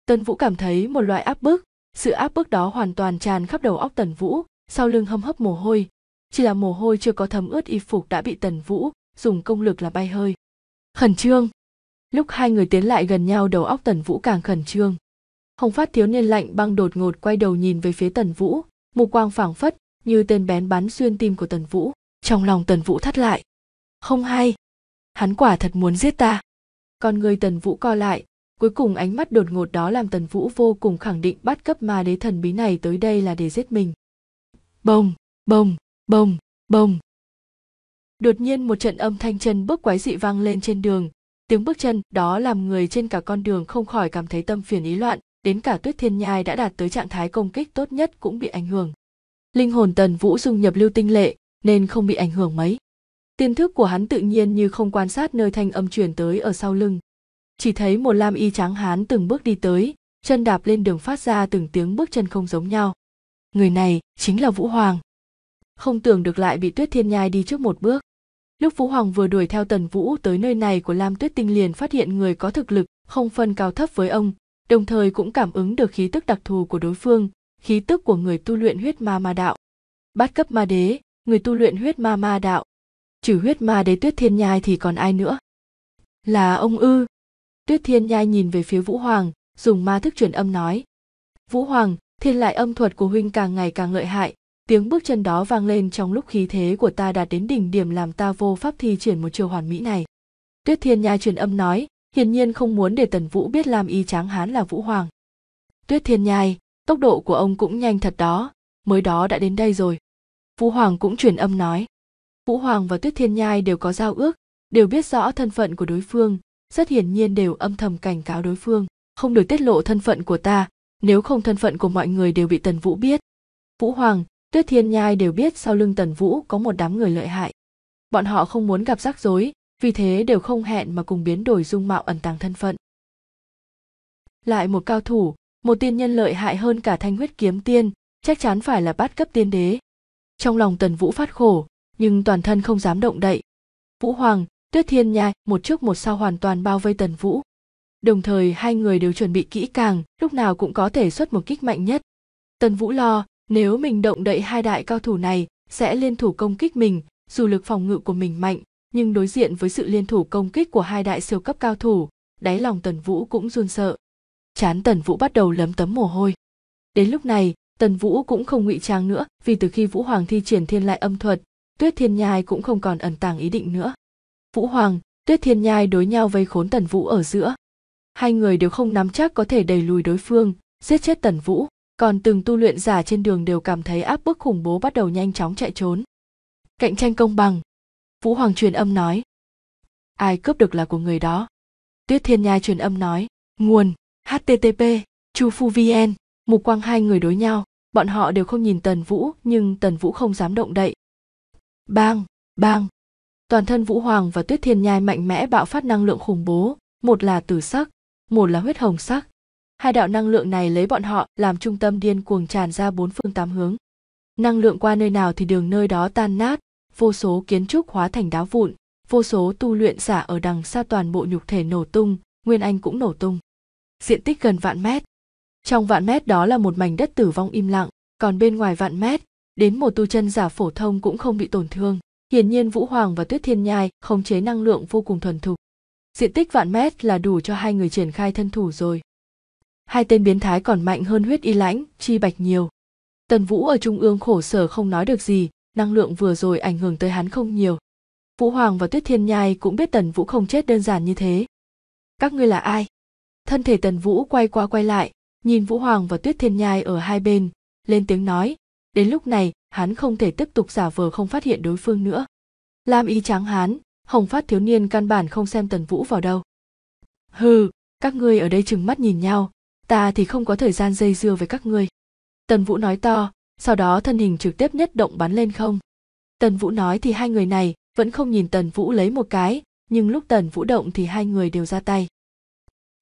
tần vũ cảm thấy một loại áp bức sự áp bức đó hoàn toàn tràn khắp đầu óc tần vũ sau lưng hâm hấp mồ hôi chỉ là mồ hôi chưa có thấm ướt y phục đã bị tần vũ dùng công lực là bay hơi khẩn trương lúc hai người tiến lại gần nhau đầu óc tần vũ càng khẩn trương hồng phát thiếu niên lạnh băng đột ngột quay đầu nhìn về phía tần vũ mục quang phảng phất như tên bén bắn xuyên tim của tần vũ trong lòng tần vũ thắt lại không hay hắn quả thật muốn giết ta con người tần vũ co lại cuối cùng ánh mắt đột ngột đó làm tần vũ vô cùng khẳng định bắt cấp ma đế thần bí này tới đây là để giết mình bông bông bông bông đột nhiên một trận âm thanh chân bước quái dị vang lên trên đường tiếng bước chân đó làm người trên cả con đường không khỏi cảm thấy tâm phiền ý loạn đến cả tuyết thiên nhai đã đạt tới trạng thái công kích tốt nhất cũng bị ảnh hưởng linh hồn tần vũ dung nhập lưu tinh lệ nên không bị ảnh hưởng mấy tiềm thức của hắn tự nhiên như không quan sát nơi thanh âm chuyển tới ở sau lưng chỉ thấy một lam y tráng hán từng bước đi tới chân đạp lên đường phát ra từng tiếng bước chân không giống nhau người này chính là vũ hoàng không tưởng được lại bị tuyết thiên nhai đi trước một bước lúc vũ hoàng vừa đuổi theo tần vũ tới nơi này của lam tuyết tinh liền phát hiện người có thực lực không phân cao thấp với ông đồng thời cũng cảm ứng được khí tức đặc thù của đối phương khí tức của người tu luyện huyết ma ma đạo bát cấp ma đế người tu luyện huyết ma ma đạo trừ huyết ma đế tuyết thiên nhai thì còn ai nữa là ông ư tuyết thiên nhai nhìn về phía vũ hoàng dùng ma thức truyền âm nói vũ hoàng thiên lại âm thuật của huynh càng ngày càng lợi hại tiếng bước chân đó vang lên trong lúc khí thế của ta đạt đến đỉnh điểm làm ta vô pháp thi triển một chiều hoàn mỹ này tuyết thiên nhai truyền âm nói hiển nhiên không muốn để tần vũ biết làm y tráng hán là vũ hoàng tuyết thiên nhai tốc độ của ông cũng nhanh thật đó mới đó đã đến đây rồi vũ hoàng cũng truyền âm nói vũ hoàng và tuyết thiên nhai đều có giao ước đều biết rõ thân phận của đối phương rất hiển nhiên đều âm thầm cảnh cáo đối phương không được tiết lộ thân phận của ta nếu không thân phận của mọi người đều bị tần vũ biết vũ hoàng tuyết thiên nhai đều biết sau lưng tần vũ có một đám người lợi hại bọn họ không muốn gặp rắc rối vì thế đều không hẹn mà cùng biến đổi dung mạo ẩn tàng thân phận lại một cao thủ một tiên nhân lợi hại hơn cả thanh huyết kiếm tiên chắc chắn phải là bát cấp tiên đế trong lòng tần vũ phát khổ nhưng toàn thân không dám động đậy vũ hoàng tuyết thiên nhai một trước một sau hoàn toàn bao vây tần vũ đồng thời hai người đều chuẩn bị kỹ càng lúc nào cũng có thể xuất một kích mạnh nhất tần vũ lo nếu mình động đậy hai đại cao thủ này sẽ liên thủ công kích mình dù lực phòng ngự của mình mạnh nhưng đối diện với sự liên thủ công kích của hai đại siêu cấp cao thủ đáy lòng tần vũ cũng run sợ chán tần vũ bắt đầu lấm tấm mồ hôi đến lúc này tần vũ cũng không ngụy trang nữa vì từ khi vũ hoàng thi triển thiên lại âm thuật tuyết thiên nhai cũng không còn ẩn tàng ý định nữa vũ hoàng tuyết thiên nhai đối nhau vây khốn tần vũ ở giữa hai người đều không nắm chắc có thể đẩy lùi đối phương giết chết tần vũ còn từng tu luyện giả trên đường đều cảm thấy áp bức khủng bố bắt đầu nhanh chóng chạy trốn cạnh tranh công bằng vũ hoàng truyền âm nói ai cướp được là của người đó tuyết thiên nhai truyền âm nói nguồn http chu phu vn mục quang hai người đối nhau bọn họ đều không nhìn tần vũ nhưng tần vũ không dám động đậy bang bang toàn thân vũ hoàng và tuyết thiên nhai mạnh mẽ bạo phát năng lượng khủng bố một là tử sắc một là huyết hồng sắc hai đạo năng lượng này lấy bọn họ làm trung tâm điên cuồng tràn ra bốn phương tám hướng năng lượng qua nơi nào thì đường nơi đó tan nát vô số kiến trúc hóa thành đá vụn vô số tu luyện giả ở đằng xa toàn bộ nhục thể nổ tung nguyên anh cũng nổ tung diện tích gần vạn mét trong vạn mét đó là một mảnh đất tử vong im lặng còn bên ngoài vạn mét đến một tu chân giả phổ thông cũng không bị tổn thương hiển nhiên vũ hoàng và tuyết thiên nhai khống chế năng lượng vô cùng thuần thục diện tích vạn mét là đủ cho hai người triển khai thân thủ rồi hai tên biến thái còn mạnh hơn huyết y lãnh chi bạch nhiều tần vũ ở trung ương khổ sở không nói được gì năng lượng vừa rồi ảnh hưởng tới hắn không nhiều vũ hoàng và tuyết thiên nhai cũng biết tần vũ không chết đơn giản như thế các ngươi là ai thân thể tần vũ quay qua quay lại nhìn vũ hoàng và tuyết thiên nhai ở hai bên lên tiếng nói đến lúc này hắn không thể tiếp tục giả vờ không phát hiện đối phương nữa lam y tráng hán hồng phát thiếu niên căn bản không xem tần vũ vào đâu hừ các ngươi ở đây chừng mắt nhìn nhau ta thì không có thời gian dây dưa với các ngươi tần vũ nói to sau đó thân hình trực tiếp nhất động bắn lên không tần vũ nói thì hai người này vẫn không nhìn tần vũ lấy một cái nhưng lúc tần vũ động thì hai người đều ra tay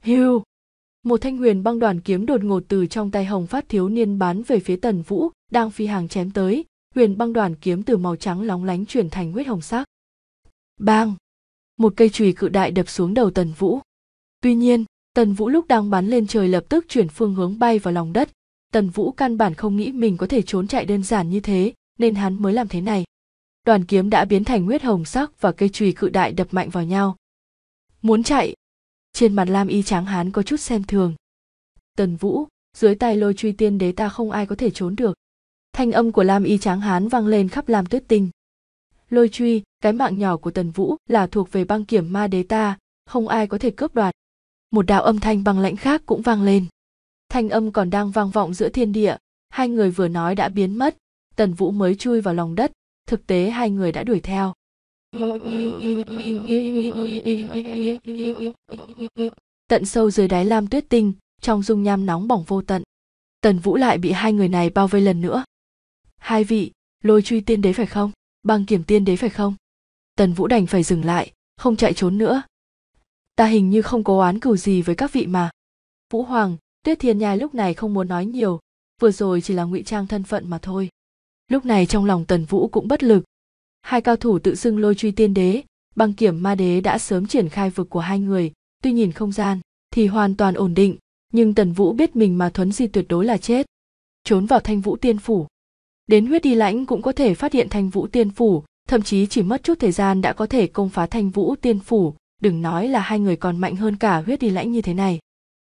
hiu một thanh huyền băng đoàn kiếm đột ngột từ trong tay hồng phát thiếu niên bắn về phía tần vũ đang phi hàng chém tới huyền băng đoàn kiếm từ màu trắng lóng lánh chuyển thành huyết hồng sắc bang một cây chùy cự đại đập xuống đầu tần vũ tuy nhiên tần vũ lúc đang bắn lên trời lập tức chuyển phương hướng bay vào lòng đất tần vũ căn bản không nghĩ mình có thể trốn chạy đơn giản như thế nên hắn mới làm thế này đoàn kiếm đã biến thành huyết hồng sắc và cây chùy cự đại đập mạnh vào nhau muốn chạy trên mặt lam y tráng hán có chút xem thường tần vũ dưới tay lôi truy tiên đế ta không ai có thể trốn được thanh âm của lam y tráng hán vang lên khắp lam tuyết tinh lôi truy cái mạng nhỏ của tần vũ là thuộc về băng kiểm ma đế ta không ai có thể cướp đoạt một đạo âm thanh băng lãnh khác cũng vang lên thanh âm còn đang vang vọng giữa thiên địa hai người vừa nói đã biến mất tần vũ mới chui vào lòng đất thực tế hai người đã đuổi theo tận sâu dưới đáy lam tuyết tinh trong dung nham nóng bỏng vô tận tần vũ lại bị hai người này bao vây lần nữa hai vị lôi truy tiên đế phải không băng kiểm tiên đế phải không tần vũ đành phải dừng lại không chạy trốn nữa ta hình như không có oán cừu gì với các vị mà vũ hoàng tuyết thiên nhai lúc này không muốn nói nhiều vừa rồi chỉ là ngụy trang thân phận mà thôi lúc này trong lòng tần vũ cũng bất lực hai cao thủ tự xưng lôi truy tiên đế băng kiểm ma đế đã sớm triển khai vực của hai người tuy nhìn không gian thì hoàn toàn ổn định nhưng tần vũ biết mình mà thuấn di tuyệt đối là chết trốn vào thanh vũ tiên phủ đến huyết đi lãnh cũng có thể phát hiện thanh vũ tiên phủ thậm chí chỉ mất chút thời gian đã có thể công phá thanh vũ tiên phủ đừng nói là hai người còn mạnh hơn cả huyết đi lãnh như thế này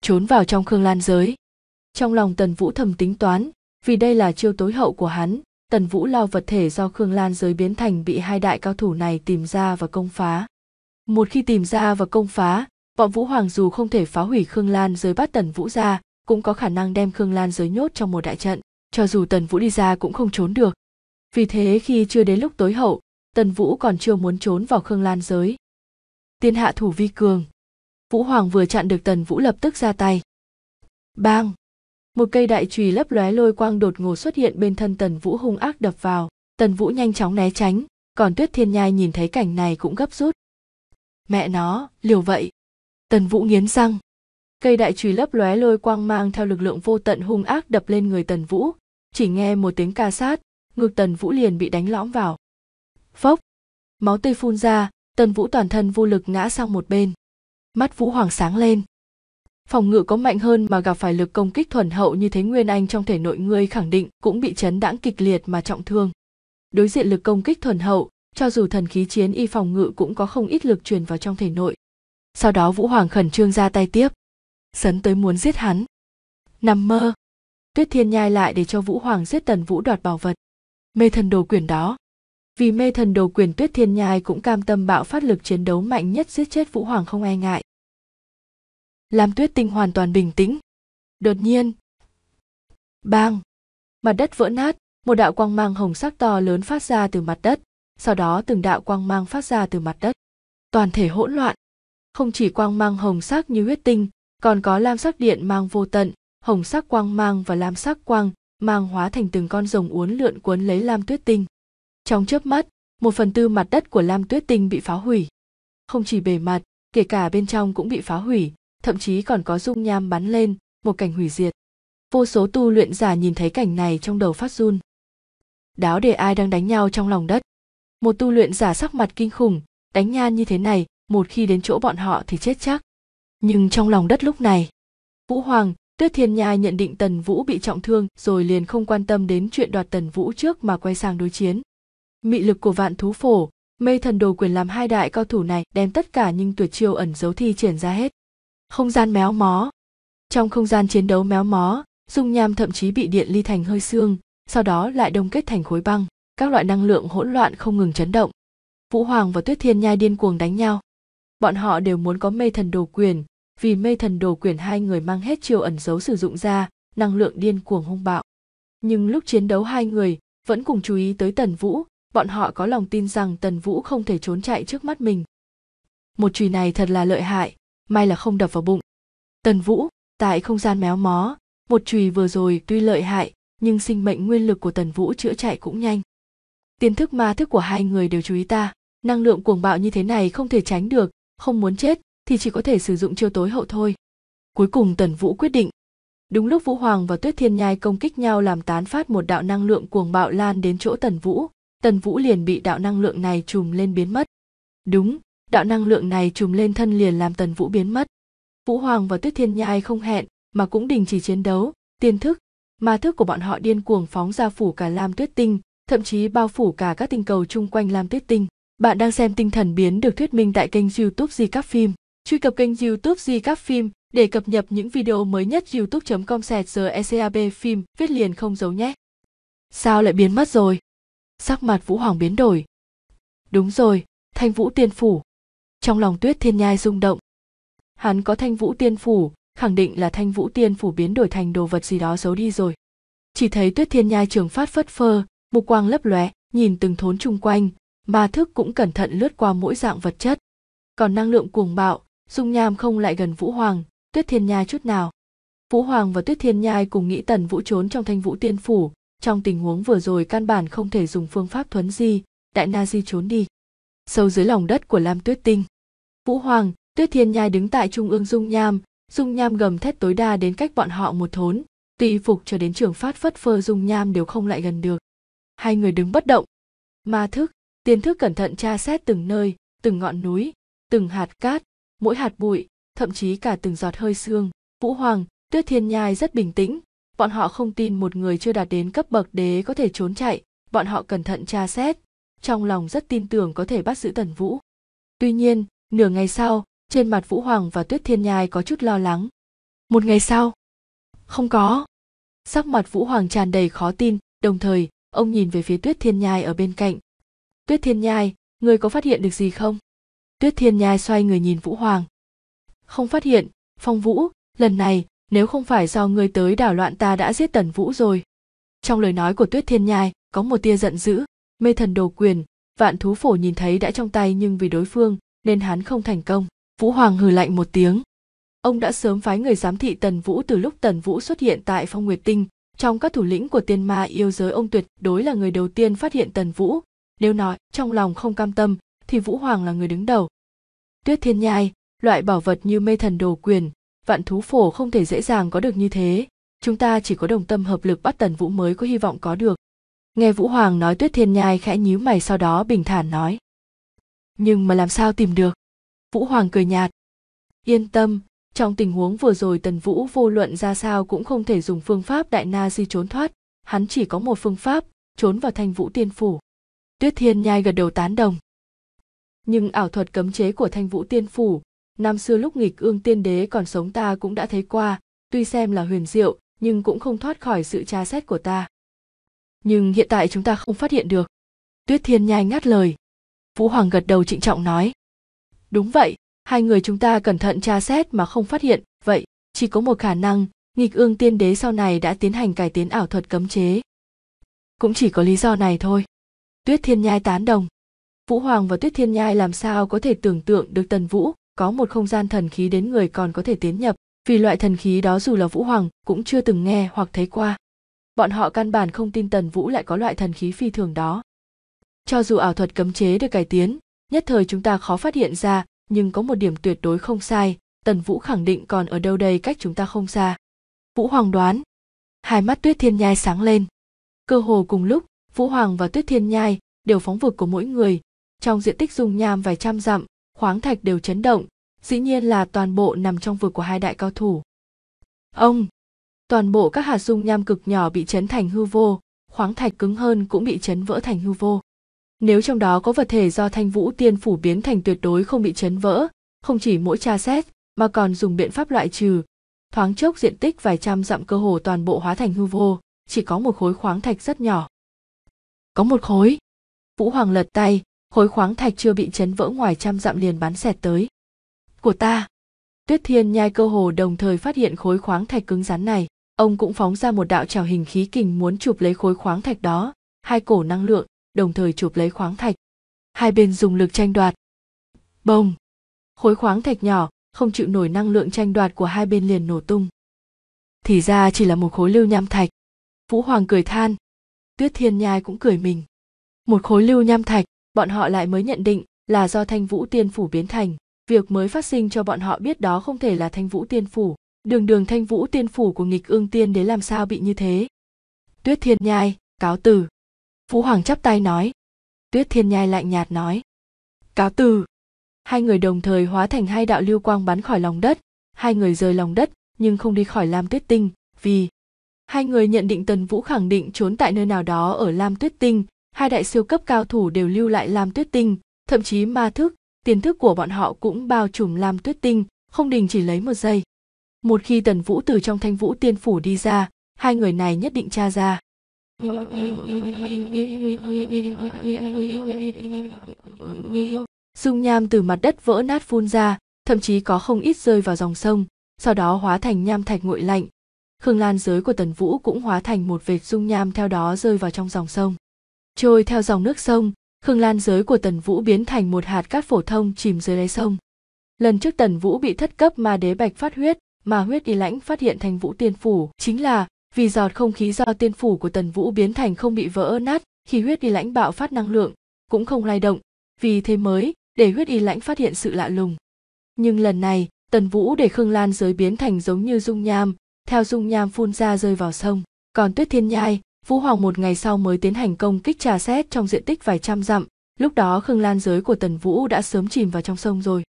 trốn vào trong khương lan giới trong lòng tần vũ thầm tính toán vì đây là chiêu tối hậu của hắn tần vũ lao vật thể do khương lan giới biến thành bị hai đại cao thủ này tìm ra và công phá một khi tìm ra và công phá bọn vũ hoàng dù không thể phá hủy khương lan giới bắt tần vũ ra cũng có khả năng đem khương lan giới nhốt trong một đại trận cho dù tần vũ đi ra cũng không trốn được vì thế khi chưa đến lúc tối hậu tần vũ còn chưa muốn trốn vào khương lan giới tiên hạ thủ vi cường vũ hoàng vừa chặn được tần vũ lập tức ra tay bang một cây đại chùy lấp lóe lôi quang đột ngột xuất hiện bên thân tần vũ hung ác đập vào tần vũ nhanh chóng né tránh còn tuyết thiên nhai nhìn thấy cảnh này cũng gấp rút mẹ nó liều vậy tần vũ nghiến răng cây đại chùy lấp lóe lôi quang mang theo lực lượng vô tận hung ác đập lên người tần vũ chỉ nghe một tiếng ca sát ngực tần vũ liền bị đánh lõm vào phốc máu tươi phun ra tần vũ toàn thân vô lực ngã sang một bên mắt vũ hoàng sáng lên phòng ngự có mạnh hơn mà gặp phải lực công kích thuần hậu như thế nguyên anh trong thể nội ngươi khẳng định cũng bị chấn đãng kịch liệt mà trọng thương đối diện lực công kích thuần hậu cho dù thần khí chiến y phòng ngự cũng có không ít lực truyền vào trong thể nội sau đó vũ hoàng khẩn trương ra tay tiếp sấn tới muốn giết hắn nằm mơ tuyết thiên nhai lại để cho vũ hoàng giết tần vũ đoạt bảo vật mê thần đồ quyền đó vì mê thần đồ quyền tuyết thiên nhai cũng cam tâm bạo phát lực chiến đấu mạnh nhất giết chết vũ hoàng không e ngại làm tuyết tinh hoàn toàn bình tĩnh đột nhiên bang mặt đất vỡ nát một đạo quang mang hồng sắc to lớn phát ra từ mặt đất sau đó từng đạo quang mang phát ra từ mặt đất toàn thể hỗn loạn không chỉ quang mang hồng sắc như huyết tinh còn có lam sắc điện mang vô tận hồng sắc quang mang và lam sắc quang mang hóa thành từng con rồng uốn lượn cuốn lấy lam tuyết tinh trong chớp mắt một phần tư mặt đất của lam tuyết tinh bị phá hủy không chỉ bề mặt kể cả bên trong cũng bị phá hủy thậm chí còn có dung nham bắn lên một cảnh hủy diệt vô số tu luyện giả nhìn thấy cảnh này trong đầu phát run đáo để ai đang đánh nhau trong lòng đất một tu luyện giả sắc mặt kinh khủng đánh nhan như thế này một khi đến chỗ bọn họ thì chết chắc nhưng trong lòng đất lúc này vũ hoàng Tuyết Thiên Nhai nhận định Tần Vũ bị trọng thương rồi liền không quan tâm đến chuyện đoạt Tần Vũ trước mà quay sang đối chiến. Mị lực của vạn thú phổ, Mê thần đồ quyền làm hai đại cao thủ này đem tất cả những tuyệt chiêu ẩn giấu thi triển ra hết. Không gian méo mó. Trong không gian chiến đấu méo mó, dung nham thậm chí bị điện ly thành hơi xương, sau đó lại đông kết thành khối băng, các loại năng lượng hỗn loạn không ngừng chấn động. Vũ Hoàng và Tuyết Thiên Nhai điên cuồng đánh nhau. Bọn họ đều muốn có Mê thần đồ quyền, vì mê thần đồ quyển hai người mang hết chiều ẩn giấu sử dụng ra năng lượng điên cuồng hung bạo nhưng lúc chiến đấu hai người vẫn cùng chú ý tới tần vũ bọn họ có lòng tin rằng tần vũ không thể trốn chạy trước mắt mình một chùy này thật là lợi hại may là không đập vào bụng tần vũ tại không gian méo mó một chùy vừa rồi tuy lợi hại nhưng sinh mệnh nguyên lực của tần vũ chữa chạy cũng nhanh tiến thức ma thức của hai người đều chú ý ta năng lượng cuồng bạo như thế này không thể tránh được không muốn chết thì chỉ có thể sử dụng chiêu tối hậu thôi cuối cùng tần vũ quyết định đúng lúc vũ hoàng và tuyết thiên nhai công kích nhau làm tán phát một đạo năng lượng cuồng bạo lan đến chỗ tần vũ tần vũ liền bị đạo năng lượng này trùm lên biến mất đúng đạo năng lượng này trùm lên thân liền làm tần vũ biến mất vũ hoàng và tuyết thiên nhai không hẹn mà cũng đình chỉ chiến đấu tiên thức ma thức của bọn họ điên cuồng phóng ra phủ cả lam tuyết tinh thậm chí bao phủ cả các tinh cầu chung quanh lam tuyết tinh bạn đang xem tinh thần biến được thuyết minh tại kênh youtube di các phim truy cập kênh youtube Di Các Phim để cập nhật những video mới nhất youtube.com sẹt giờ ECAB phim viết liền không giấu nhé. Sao lại biến mất rồi? Sắc mặt Vũ Hoàng biến đổi. Đúng rồi, thanh vũ tiên phủ. Trong lòng tuyết thiên nhai rung động. Hắn có thanh vũ tiên phủ, khẳng định là thanh vũ tiên phủ biến đổi thành đồ vật gì đó giấu đi rồi. Chỉ thấy tuyết thiên nhai trường phát phất phơ, mục quang lấp lóe, nhìn từng thốn chung quanh, ma thức cũng cẩn thận lướt qua mỗi dạng vật chất. Còn năng lượng cuồng bạo, dung nham không lại gần vũ hoàng tuyết thiên nhai chút nào vũ hoàng và tuyết thiên nhai cùng nghĩ tần vũ trốn trong thanh vũ tiên phủ trong tình huống vừa rồi căn bản không thể dùng phương pháp thuấn di đại na di trốn đi sâu dưới lòng đất của lam tuyết tinh vũ hoàng tuyết thiên nhai đứng tại trung ương dung nham dung nham gầm thét tối đa đến cách bọn họ một thốn tùy phục cho đến trường phát phất phơ dung nham đều không lại gần được hai người đứng bất động ma thức tiên thức cẩn thận tra xét từng nơi từng ngọn núi từng hạt cát mỗi hạt bụi thậm chí cả từng giọt hơi xương vũ hoàng tuyết thiên nhai rất bình tĩnh bọn họ không tin một người chưa đạt đến cấp bậc đế có thể trốn chạy bọn họ cẩn thận tra xét trong lòng rất tin tưởng có thể bắt giữ tần vũ tuy nhiên nửa ngày sau trên mặt vũ hoàng và tuyết thiên nhai có chút lo lắng một ngày sau không có sắc mặt vũ hoàng tràn đầy khó tin đồng thời ông nhìn về phía tuyết thiên nhai ở bên cạnh tuyết thiên nhai người có phát hiện được gì không tuyết thiên nhai xoay người nhìn vũ hoàng không phát hiện phong vũ lần này nếu không phải do ngươi tới đảo loạn ta đã giết tần vũ rồi trong lời nói của tuyết thiên nhai có một tia giận dữ mê thần đồ quyền vạn thú phổ nhìn thấy đã trong tay nhưng vì đối phương nên hắn không thành công vũ hoàng hừ lạnh một tiếng ông đã sớm phái người giám thị tần vũ từ lúc tần vũ xuất hiện tại phong nguyệt tinh trong các thủ lĩnh của tiên ma yêu giới ông tuyệt đối là người đầu tiên phát hiện tần vũ nếu nói trong lòng không cam tâm thì Vũ Hoàng là người đứng đầu. Tuyết Thiên Nhai, loại bảo vật như mê thần đồ quyền, vạn thú phổ không thể dễ dàng có được như thế, chúng ta chỉ có đồng tâm hợp lực bắt Tần Vũ mới có hy vọng có được. Nghe Vũ Hoàng nói Tuyết Thiên Nhai khẽ nhíu mày sau đó bình thản nói. Nhưng mà làm sao tìm được? Vũ Hoàng cười nhạt. Yên tâm, trong tình huống vừa rồi Tần Vũ vô luận ra sao cũng không thể dùng phương pháp đại na di trốn thoát, hắn chỉ có một phương pháp, trốn vào thanh vũ tiên phủ. Tuyết Thiên Nhai gật đầu tán đồng nhưng ảo thuật cấm chế của thanh vũ tiên phủ năm xưa lúc nghịch ương tiên đế còn sống ta cũng đã thấy qua tuy xem là huyền diệu nhưng cũng không thoát khỏi sự tra xét của ta nhưng hiện tại chúng ta không phát hiện được tuyết thiên nhai ngắt lời vũ hoàng gật đầu trịnh trọng nói đúng vậy hai người chúng ta cẩn thận tra xét mà không phát hiện vậy chỉ có một khả năng nghịch ương tiên đế sau này đã tiến hành cải tiến ảo thuật cấm chế cũng chỉ có lý do này thôi tuyết thiên nhai tán đồng vũ hoàng và tuyết thiên nhai làm sao có thể tưởng tượng được tần vũ có một không gian thần khí đến người còn có thể tiến nhập vì loại thần khí đó dù là vũ hoàng cũng chưa từng nghe hoặc thấy qua bọn họ căn bản không tin tần vũ lại có loại thần khí phi thường đó cho dù ảo thuật cấm chế được cải tiến nhất thời chúng ta khó phát hiện ra nhưng có một điểm tuyệt đối không sai tần vũ khẳng định còn ở đâu đây cách chúng ta không xa vũ hoàng đoán hai mắt tuyết thiên nhai sáng lên cơ hồ cùng lúc vũ hoàng và tuyết thiên nhai đều phóng vực của mỗi người trong diện tích dùng nham vài trăm dặm khoáng thạch đều chấn động dĩ nhiên là toàn bộ nằm trong vực của hai đại cao thủ ông toàn bộ các hạt dung nham cực nhỏ bị chấn thành hư vô khoáng thạch cứng hơn cũng bị chấn vỡ thành hư vô nếu trong đó có vật thể do thanh vũ tiên phủ biến thành tuyệt đối không bị chấn vỡ không chỉ mỗi tra xét mà còn dùng biện pháp loại trừ thoáng chốc diện tích vài trăm dặm cơ hồ toàn bộ hóa thành hư vô chỉ có một khối khoáng thạch rất nhỏ có một khối vũ hoàng lật tay khối khoáng thạch chưa bị chấn vỡ ngoài trăm dặm liền bắn xẹt tới của ta tuyết thiên nhai cơ hồ đồng thời phát hiện khối khoáng thạch cứng rắn này ông cũng phóng ra một đạo trào hình khí kình muốn chụp lấy khối khoáng thạch đó hai cổ năng lượng đồng thời chụp lấy khoáng thạch hai bên dùng lực tranh đoạt bông khối khoáng thạch nhỏ không chịu nổi năng lượng tranh đoạt của hai bên liền nổ tung thì ra chỉ là một khối lưu nham thạch vũ hoàng cười than tuyết thiên nhai cũng cười mình một khối lưu nham thạch bọn họ lại mới nhận định là do thanh vũ tiên phủ biến thành việc mới phát sinh cho bọn họ biết đó không thể là thanh vũ tiên phủ đường đường thanh vũ tiên phủ của nghịch ương tiên đến làm sao bị như thế tuyết thiên nhai cáo từ phú hoàng chắp tay nói tuyết thiên nhai lạnh nhạt nói cáo từ hai người đồng thời hóa thành hai đạo lưu quang bắn khỏi lòng đất hai người rời lòng đất nhưng không đi khỏi lam tuyết tinh vì hai người nhận định tần vũ khẳng định trốn tại nơi nào đó ở lam tuyết tinh hai đại siêu cấp cao thủ đều lưu lại Lam Tuyết Tinh, thậm chí ma thức, tiền thức của bọn họ cũng bao trùm Lam Tuyết Tinh, không đình chỉ lấy một giây. Một khi Tần Vũ từ trong thanh vũ tiên phủ đi ra, hai người này nhất định tra ra. Dung nham từ mặt đất vỡ nát phun ra, thậm chí có không ít rơi vào dòng sông, sau đó hóa thành nham thạch nguội lạnh. Khương Lan giới của Tần Vũ cũng hóa thành một vệt dung nham theo đó rơi vào trong dòng sông trôi theo dòng nước sông khương lan giới của tần vũ biến thành một hạt cát phổ thông chìm dưới đáy sông lần trước tần vũ bị thất cấp mà đế bạch phát huyết mà huyết y lãnh phát hiện thành vũ tiên phủ chính là vì giọt không khí do tiên phủ của tần vũ biến thành không bị vỡ nát khi huyết y lãnh bạo phát năng lượng cũng không lay động vì thế mới để huyết y lãnh phát hiện sự lạ lùng nhưng lần này tần vũ để khương lan giới biến thành giống như dung nham theo dung nham phun ra rơi vào sông còn tuyết thiên nhai Vũ Hoàng một ngày sau mới tiến hành công kích trà xét trong diện tích vài trăm dặm, lúc đó Khương Lan giới của Tần Vũ đã sớm chìm vào trong sông rồi.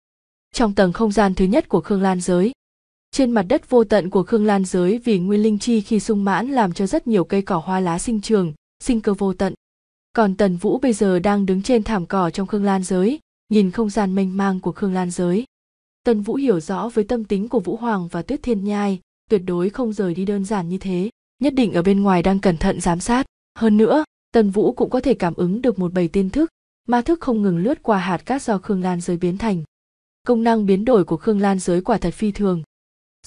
Trong tầng không gian thứ nhất của Khương Lan giới, trên mặt đất vô tận của Khương Lan giới vì nguyên linh chi khi sung mãn làm cho rất nhiều cây cỏ hoa lá sinh trường, sinh cơ vô tận. Còn Tần Vũ bây giờ đang đứng trên thảm cỏ trong Khương Lan giới, nhìn không gian mênh mang của Khương Lan giới. Tần Vũ hiểu rõ với tâm tính của Vũ Hoàng và Tuyết Thiên Nhai, tuyệt đối không rời đi đơn giản như thế nhất định ở bên ngoài đang cẩn thận giám sát hơn nữa tần vũ cũng có thể cảm ứng được một bầy tiên thức ma thức không ngừng lướt qua hạt cát do khương lan giới biến thành công năng biến đổi của khương lan giới quả thật phi thường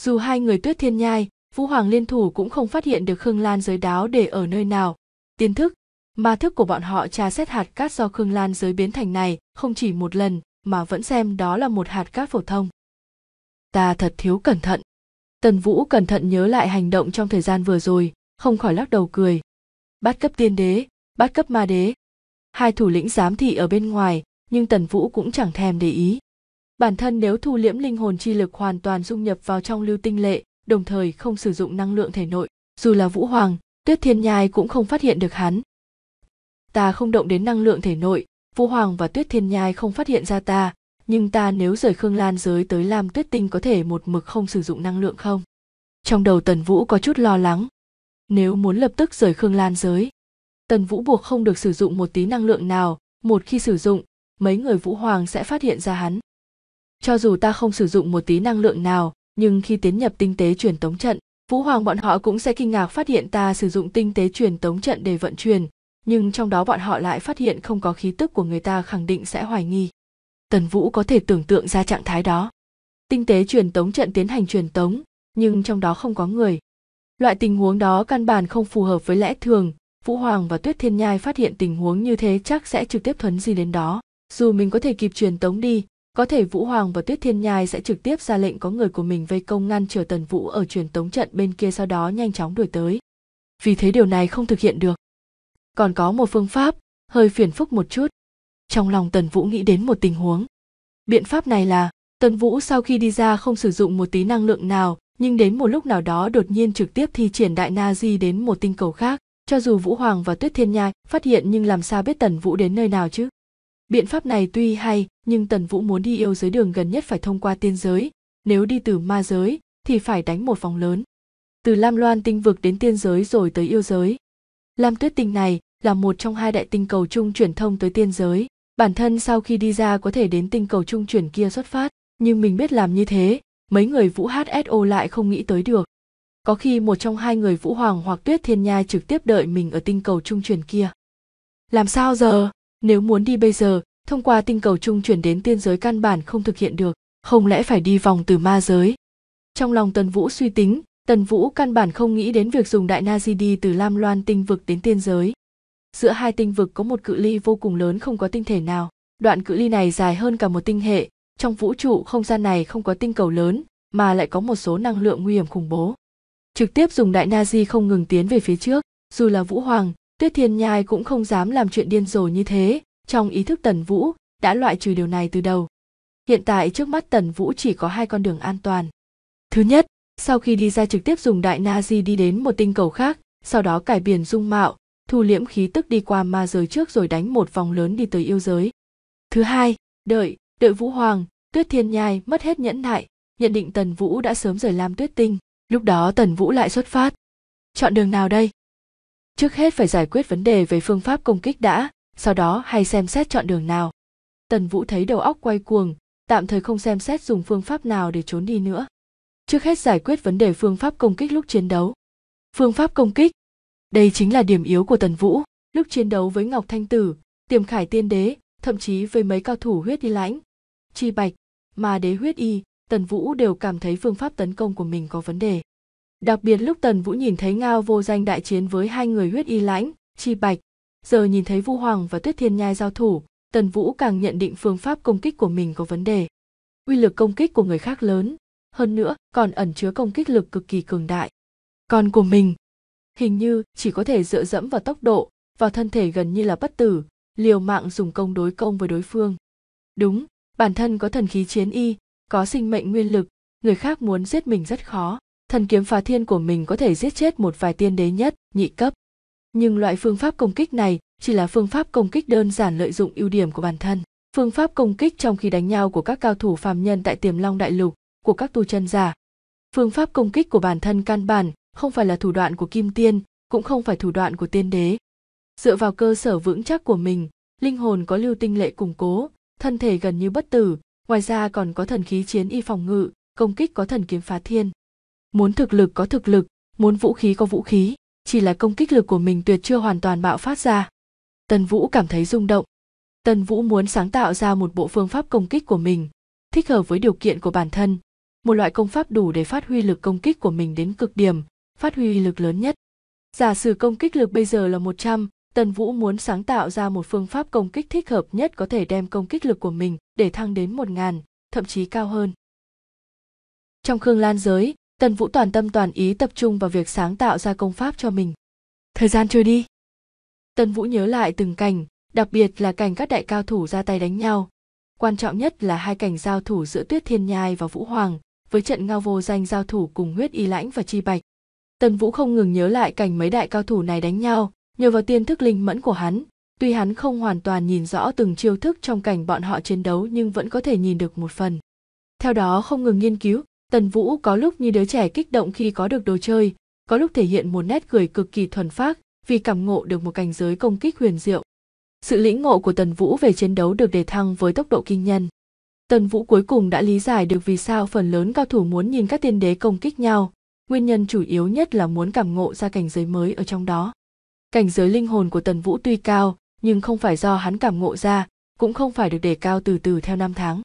dù hai người tuyết thiên nhai vũ hoàng liên thủ cũng không phát hiện được khương lan giới đáo để ở nơi nào tiên thức ma thức của bọn họ tra xét hạt cát do khương lan giới biến thành này không chỉ một lần mà vẫn xem đó là một hạt cát phổ thông ta thật thiếu cẩn thận tần vũ cẩn thận nhớ lại hành động trong thời gian vừa rồi không khỏi lắc đầu cười Bát cấp tiên đế bát cấp ma đế hai thủ lĩnh giám thị ở bên ngoài nhưng tần vũ cũng chẳng thèm để ý bản thân nếu thu liễm linh hồn chi lực hoàn toàn dung nhập vào trong lưu tinh lệ đồng thời không sử dụng năng lượng thể nội dù là vũ hoàng tuyết thiên nhai cũng không phát hiện được hắn ta không động đến năng lượng thể nội vũ hoàng và tuyết thiên nhai không phát hiện ra ta nhưng ta nếu rời Khương Lan giới tới Lam Tuyết Tinh có thể một mực không sử dụng năng lượng không? Trong đầu Tần Vũ có chút lo lắng. Nếu muốn lập tức rời Khương Lan giới, Tần Vũ buộc không được sử dụng một tí năng lượng nào, một khi sử dụng, mấy người Vũ Hoàng sẽ phát hiện ra hắn. Cho dù ta không sử dụng một tí năng lượng nào, nhưng khi tiến nhập tinh tế truyền tống trận, Vũ Hoàng bọn họ cũng sẽ kinh ngạc phát hiện ta sử dụng tinh tế truyền tống trận để vận chuyển, nhưng trong đó bọn họ lại phát hiện không có khí tức của người ta khẳng định sẽ hoài nghi tần vũ có thể tưởng tượng ra trạng thái đó tinh tế truyền tống trận tiến hành truyền tống nhưng trong đó không có người loại tình huống đó căn bản không phù hợp với lẽ thường vũ hoàng và tuyết thiên nhai phát hiện tình huống như thế chắc sẽ trực tiếp thuấn gì đến đó dù mình có thể kịp truyền tống đi có thể vũ hoàng và tuyết thiên nhai sẽ trực tiếp ra lệnh có người của mình vây công ngăn chờ tần vũ ở truyền tống trận bên kia sau đó nhanh chóng đuổi tới vì thế điều này không thực hiện được còn có một phương pháp hơi phiền phức một chút trong lòng tần vũ nghĩ đến một tình huống biện pháp này là tần vũ sau khi đi ra không sử dụng một tí năng lượng nào nhưng đến một lúc nào đó đột nhiên trực tiếp thi triển đại na di đến một tinh cầu khác cho dù vũ hoàng và tuyết thiên nhai phát hiện nhưng làm sao biết tần vũ đến nơi nào chứ biện pháp này tuy hay nhưng tần vũ muốn đi yêu giới đường gần nhất phải thông qua tiên giới nếu đi từ ma giới thì phải đánh một vòng lớn từ lam loan tinh vực đến tiên giới rồi tới yêu giới lam tuyết tinh này là một trong hai đại tinh cầu chung chuyển thông tới tiên giới bản thân sau khi đi ra có thể đến tinh cầu trung chuyển kia xuất phát nhưng mình biết làm như thế mấy người vũ hso lại không nghĩ tới được có khi một trong hai người vũ hoàng hoặc tuyết thiên nha trực tiếp đợi mình ở tinh cầu trung chuyển kia làm sao giờ nếu muốn đi bây giờ thông qua tinh cầu trung chuyển đến tiên giới căn bản không thực hiện được không lẽ phải đi vòng từ ma giới trong lòng tần vũ suy tính tần vũ căn bản không nghĩ đến việc dùng đại na di đi từ lam loan tinh vực đến tiên giới giữa hai tinh vực có một cự ly vô cùng lớn không có tinh thể nào đoạn cự ly này dài hơn cả một tinh hệ trong vũ trụ không gian này không có tinh cầu lớn mà lại có một số năng lượng nguy hiểm khủng bố trực tiếp dùng đại na di không ngừng tiến về phía trước dù là vũ hoàng tuyết thiên nhai cũng không dám làm chuyện điên rồ như thế trong ý thức tần vũ đã loại trừ điều này từ đầu hiện tại trước mắt tần vũ chỉ có hai con đường an toàn thứ nhất sau khi đi ra trực tiếp dùng đại na di đi đến một tinh cầu khác sau đó cải biển dung mạo thu liễm khí tức đi qua ma giới trước rồi đánh một vòng lớn đi tới yêu giới thứ hai đợi đợi vũ hoàng tuyết thiên nhai mất hết nhẫn nại nhận định tần vũ đã sớm rời lam tuyết tinh lúc đó tần vũ lại xuất phát chọn đường nào đây trước hết phải giải quyết vấn đề về phương pháp công kích đã sau đó hay xem xét chọn đường nào tần vũ thấy đầu óc quay cuồng tạm thời không xem xét dùng phương pháp nào để trốn đi nữa trước hết giải quyết vấn đề phương pháp công kích lúc chiến đấu phương pháp công kích đây chính là điểm yếu của tần vũ lúc chiến đấu với ngọc thanh tử tiềm khải tiên đế thậm chí với mấy cao thủ huyết y lãnh chi bạch mà đế huyết y tần vũ đều cảm thấy phương pháp tấn công của mình có vấn đề đặc biệt lúc tần vũ nhìn thấy ngao vô danh đại chiến với hai người huyết y lãnh chi bạch giờ nhìn thấy vu hoàng và tuyết thiên nhai giao thủ tần vũ càng nhận định phương pháp công kích của mình có vấn đề uy lực công kích của người khác lớn hơn nữa còn ẩn chứa công kích lực cực kỳ cường đại còn của mình hình như chỉ có thể dựa dẫm vào tốc độ vào thân thể gần như là bất tử liều mạng dùng công đối công với đối phương đúng bản thân có thần khí chiến y có sinh mệnh nguyên lực người khác muốn giết mình rất khó thần kiếm phá thiên của mình có thể giết chết một vài tiên đế nhất nhị cấp nhưng loại phương pháp công kích này chỉ là phương pháp công kích đơn giản lợi dụng ưu điểm của bản thân phương pháp công kích trong khi đánh nhau của các cao thủ phàm nhân tại tiềm long đại lục của các tu chân giả phương pháp công kích của bản thân căn bản không phải là thủ đoạn của kim tiên cũng không phải thủ đoạn của tiên đế dựa vào cơ sở vững chắc của mình linh hồn có lưu tinh lệ củng cố thân thể gần như bất tử ngoài ra còn có thần khí chiến y phòng ngự công kích có thần kiếm phá thiên muốn thực lực có thực lực muốn vũ khí có vũ khí chỉ là công kích lực của mình tuyệt chưa hoàn toàn bạo phát ra tần vũ cảm thấy rung động tần vũ muốn sáng tạo ra một bộ phương pháp công kích của mình thích hợp với điều kiện của bản thân một loại công pháp đủ để phát huy lực công kích của mình đến cực điểm phát huy lực lớn nhất. Giả sử công kích lực bây giờ là 100, Tần Vũ muốn sáng tạo ra một phương pháp công kích thích hợp nhất có thể đem công kích lực của mình để thăng đến 1000, thậm chí cao hơn. Trong Khương Lan giới, Tần Vũ toàn tâm toàn ý tập trung vào việc sáng tạo ra công pháp cho mình. Thời gian trôi đi. Tần Vũ nhớ lại từng cảnh, đặc biệt là cảnh các đại cao thủ ra tay đánh nhau. Quan trọng nhất là hai cảnh giao thủ giữa Tuyết Thiên Nhai và Vũ Hoàng, với trận ngao vô danh giao thủ cùng huyết y lãnh và chi bạch, Tần Vũ không ngừng nhớ lại cảnh mấy đại cao thủ này đánh nhau, nhờ vào tiên thức linh mẫn của hắn, tuy hắn không hoàn toàn nhìn rõ từng chiêu thức trong cảnh bọn họ chiến đấu nhưng vẫn có thể nhìn được một phần. Theo đó không ngừng nghiên cứu, Tần Vũ có lúc như đứa trẻ kích động khi có được đồ chơi, có lúc thể hiện một nét cười cực kỳ thuần phác vì cảm ngộ được một cảnh giới công kích huyền diệu. Sự lĩnh ngộ của Tần Vũ về chiến đấu được đề thăng với tốc độ kinh nhân. Tần Vũ cuối cùng đã lý giải được vì sao phần lớn cao thủ muốn nhìn các tiên đế công kích nhau, nguyên nhân chủ yếu nhất là muốn cảm ngộ ra cảnh giới mới ở trong đó cảnh giới linh hồn của tần vũ tuy cao nhưng không phải do hắn cảm ngộ ra cũng không phải được đề cao từ từ theo năm tháng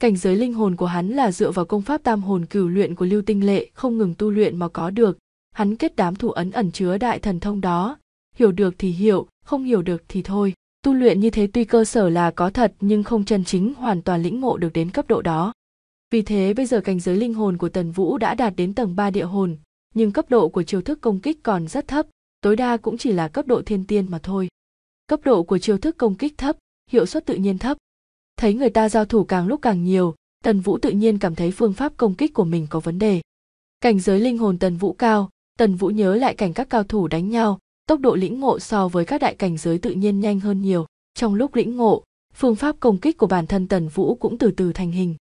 cảnh giới linh hồn của hắn là dựa vào công pháp tam hồn cửu luyện của lưu tinh lệ không ngừng tu luyện mà có được hắn kết đám thủ ấn ẩn chứa đại thần thông đó hiểu được thì hiểu không hiểu được thì thôi tu luyện như thế tuy cơ sở là có thật nhưng không chân chính hoàn toàn lĩnh ngộ được đến cấp độ đó vì thế bây giờ cảnh giới linh hồn của Tần Vũ đã đạt đến tầng 3 địa hồn, nhưng cấp độ của chiêu thức công kích còn rất thấp, tối đa cũng chỉ là cấp độ thiên tiên mà thôi. Cấp độ của chiêu thức công kích thấp, hiệu suất tự nhiên thấp. Thấy người ta giao thủ càng lúc càng nhiều, Tần Vũ tự nhiên cảm thấy phương pháp công kích của mình có vấn đề. Cảnh giới linh hồn Tần Vũ cao, Tần Vũ nhớ lại cảnh các cao thủ đánh nhau, tốc độ lĩnh ngộ so với các đại cảnh giới tự nhiên nhanh hơn nhiều. Trong lúc lĩnh ngộ, phương pháp công kích của bản thân Tần Vũ cũng từ từ thành hình.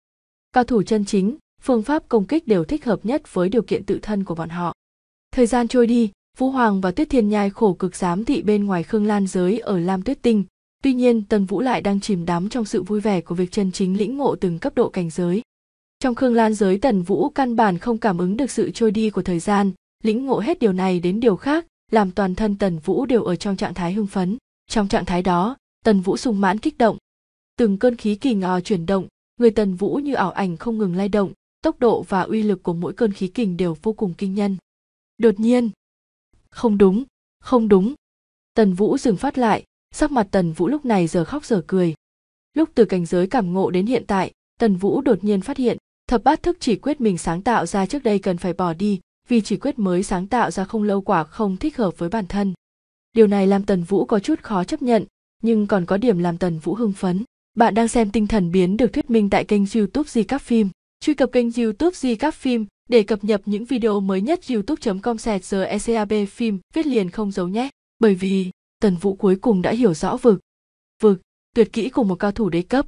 Cao thủ chân chính, phương pháp công kích đều thích hợp nhất với điều kiện tự thân của bọn họ. Thời gian trôi đi, Vũ Hoàng và Tuyết Thiên Nhai khổ cực giám thị bên ngoài Khương Lan giới ở Lam Tuyết Tinh. Tuy nhiên, Tần Vũ lại đang chìm đắm trong sự vui vẻ của việc chân chính lĩnh ngộ từng cấp độ cảnh giới. Trong Khương Lan giới Tần Vũ căn bản không cảm ứng được sự trôi đi của thời gian, lĩnh ngộ hết điều này đến điều khác, làm toàn thân Tần Vũ đều ở trong trạng thái hưng phấn. Trong trạng thái đó, Tần Vũ sung mãn kích động. Từng cơn khí kỳ ngò chuyển động, người tần vũ như ảo ảnh không ngừng lay động tốc độ và uy lực của mỗi cơn khí kình đều vô cùng kinh nhân đột nhiên không đúng không đúng tần vũ dừng phát lại sắc mặt tần vũ lúc này giờ khóc giờ cười lúc từ cảnh giới cảm ngộ đến hiện tại tần vũ đột nhiên phát hiện thập bát thức chỉ quyết mình sáng tạo ra trước đây cần phải bỏ đi vì chỉ quyết mới sáng tạo ra không lâu quả không thích hợp với bản thân điều này làm tần vũ có chút khó chấp nhận nhưng còn có điểm làm tần vũ hưng phấn bạn đang xem tinh thần biến được thuyết minh tại kênh youtube Di Các Phim. Truy cập kênh youtube Di Các Phim để cập nhật những video mới nhất youtube.com eCab phim viết liền không giấu nhé. Bởi vì, Tần Vũ cuối cùng đã hiểu rõ vực. Vực, tuyệt kỹ của một cao thủ đế cấp.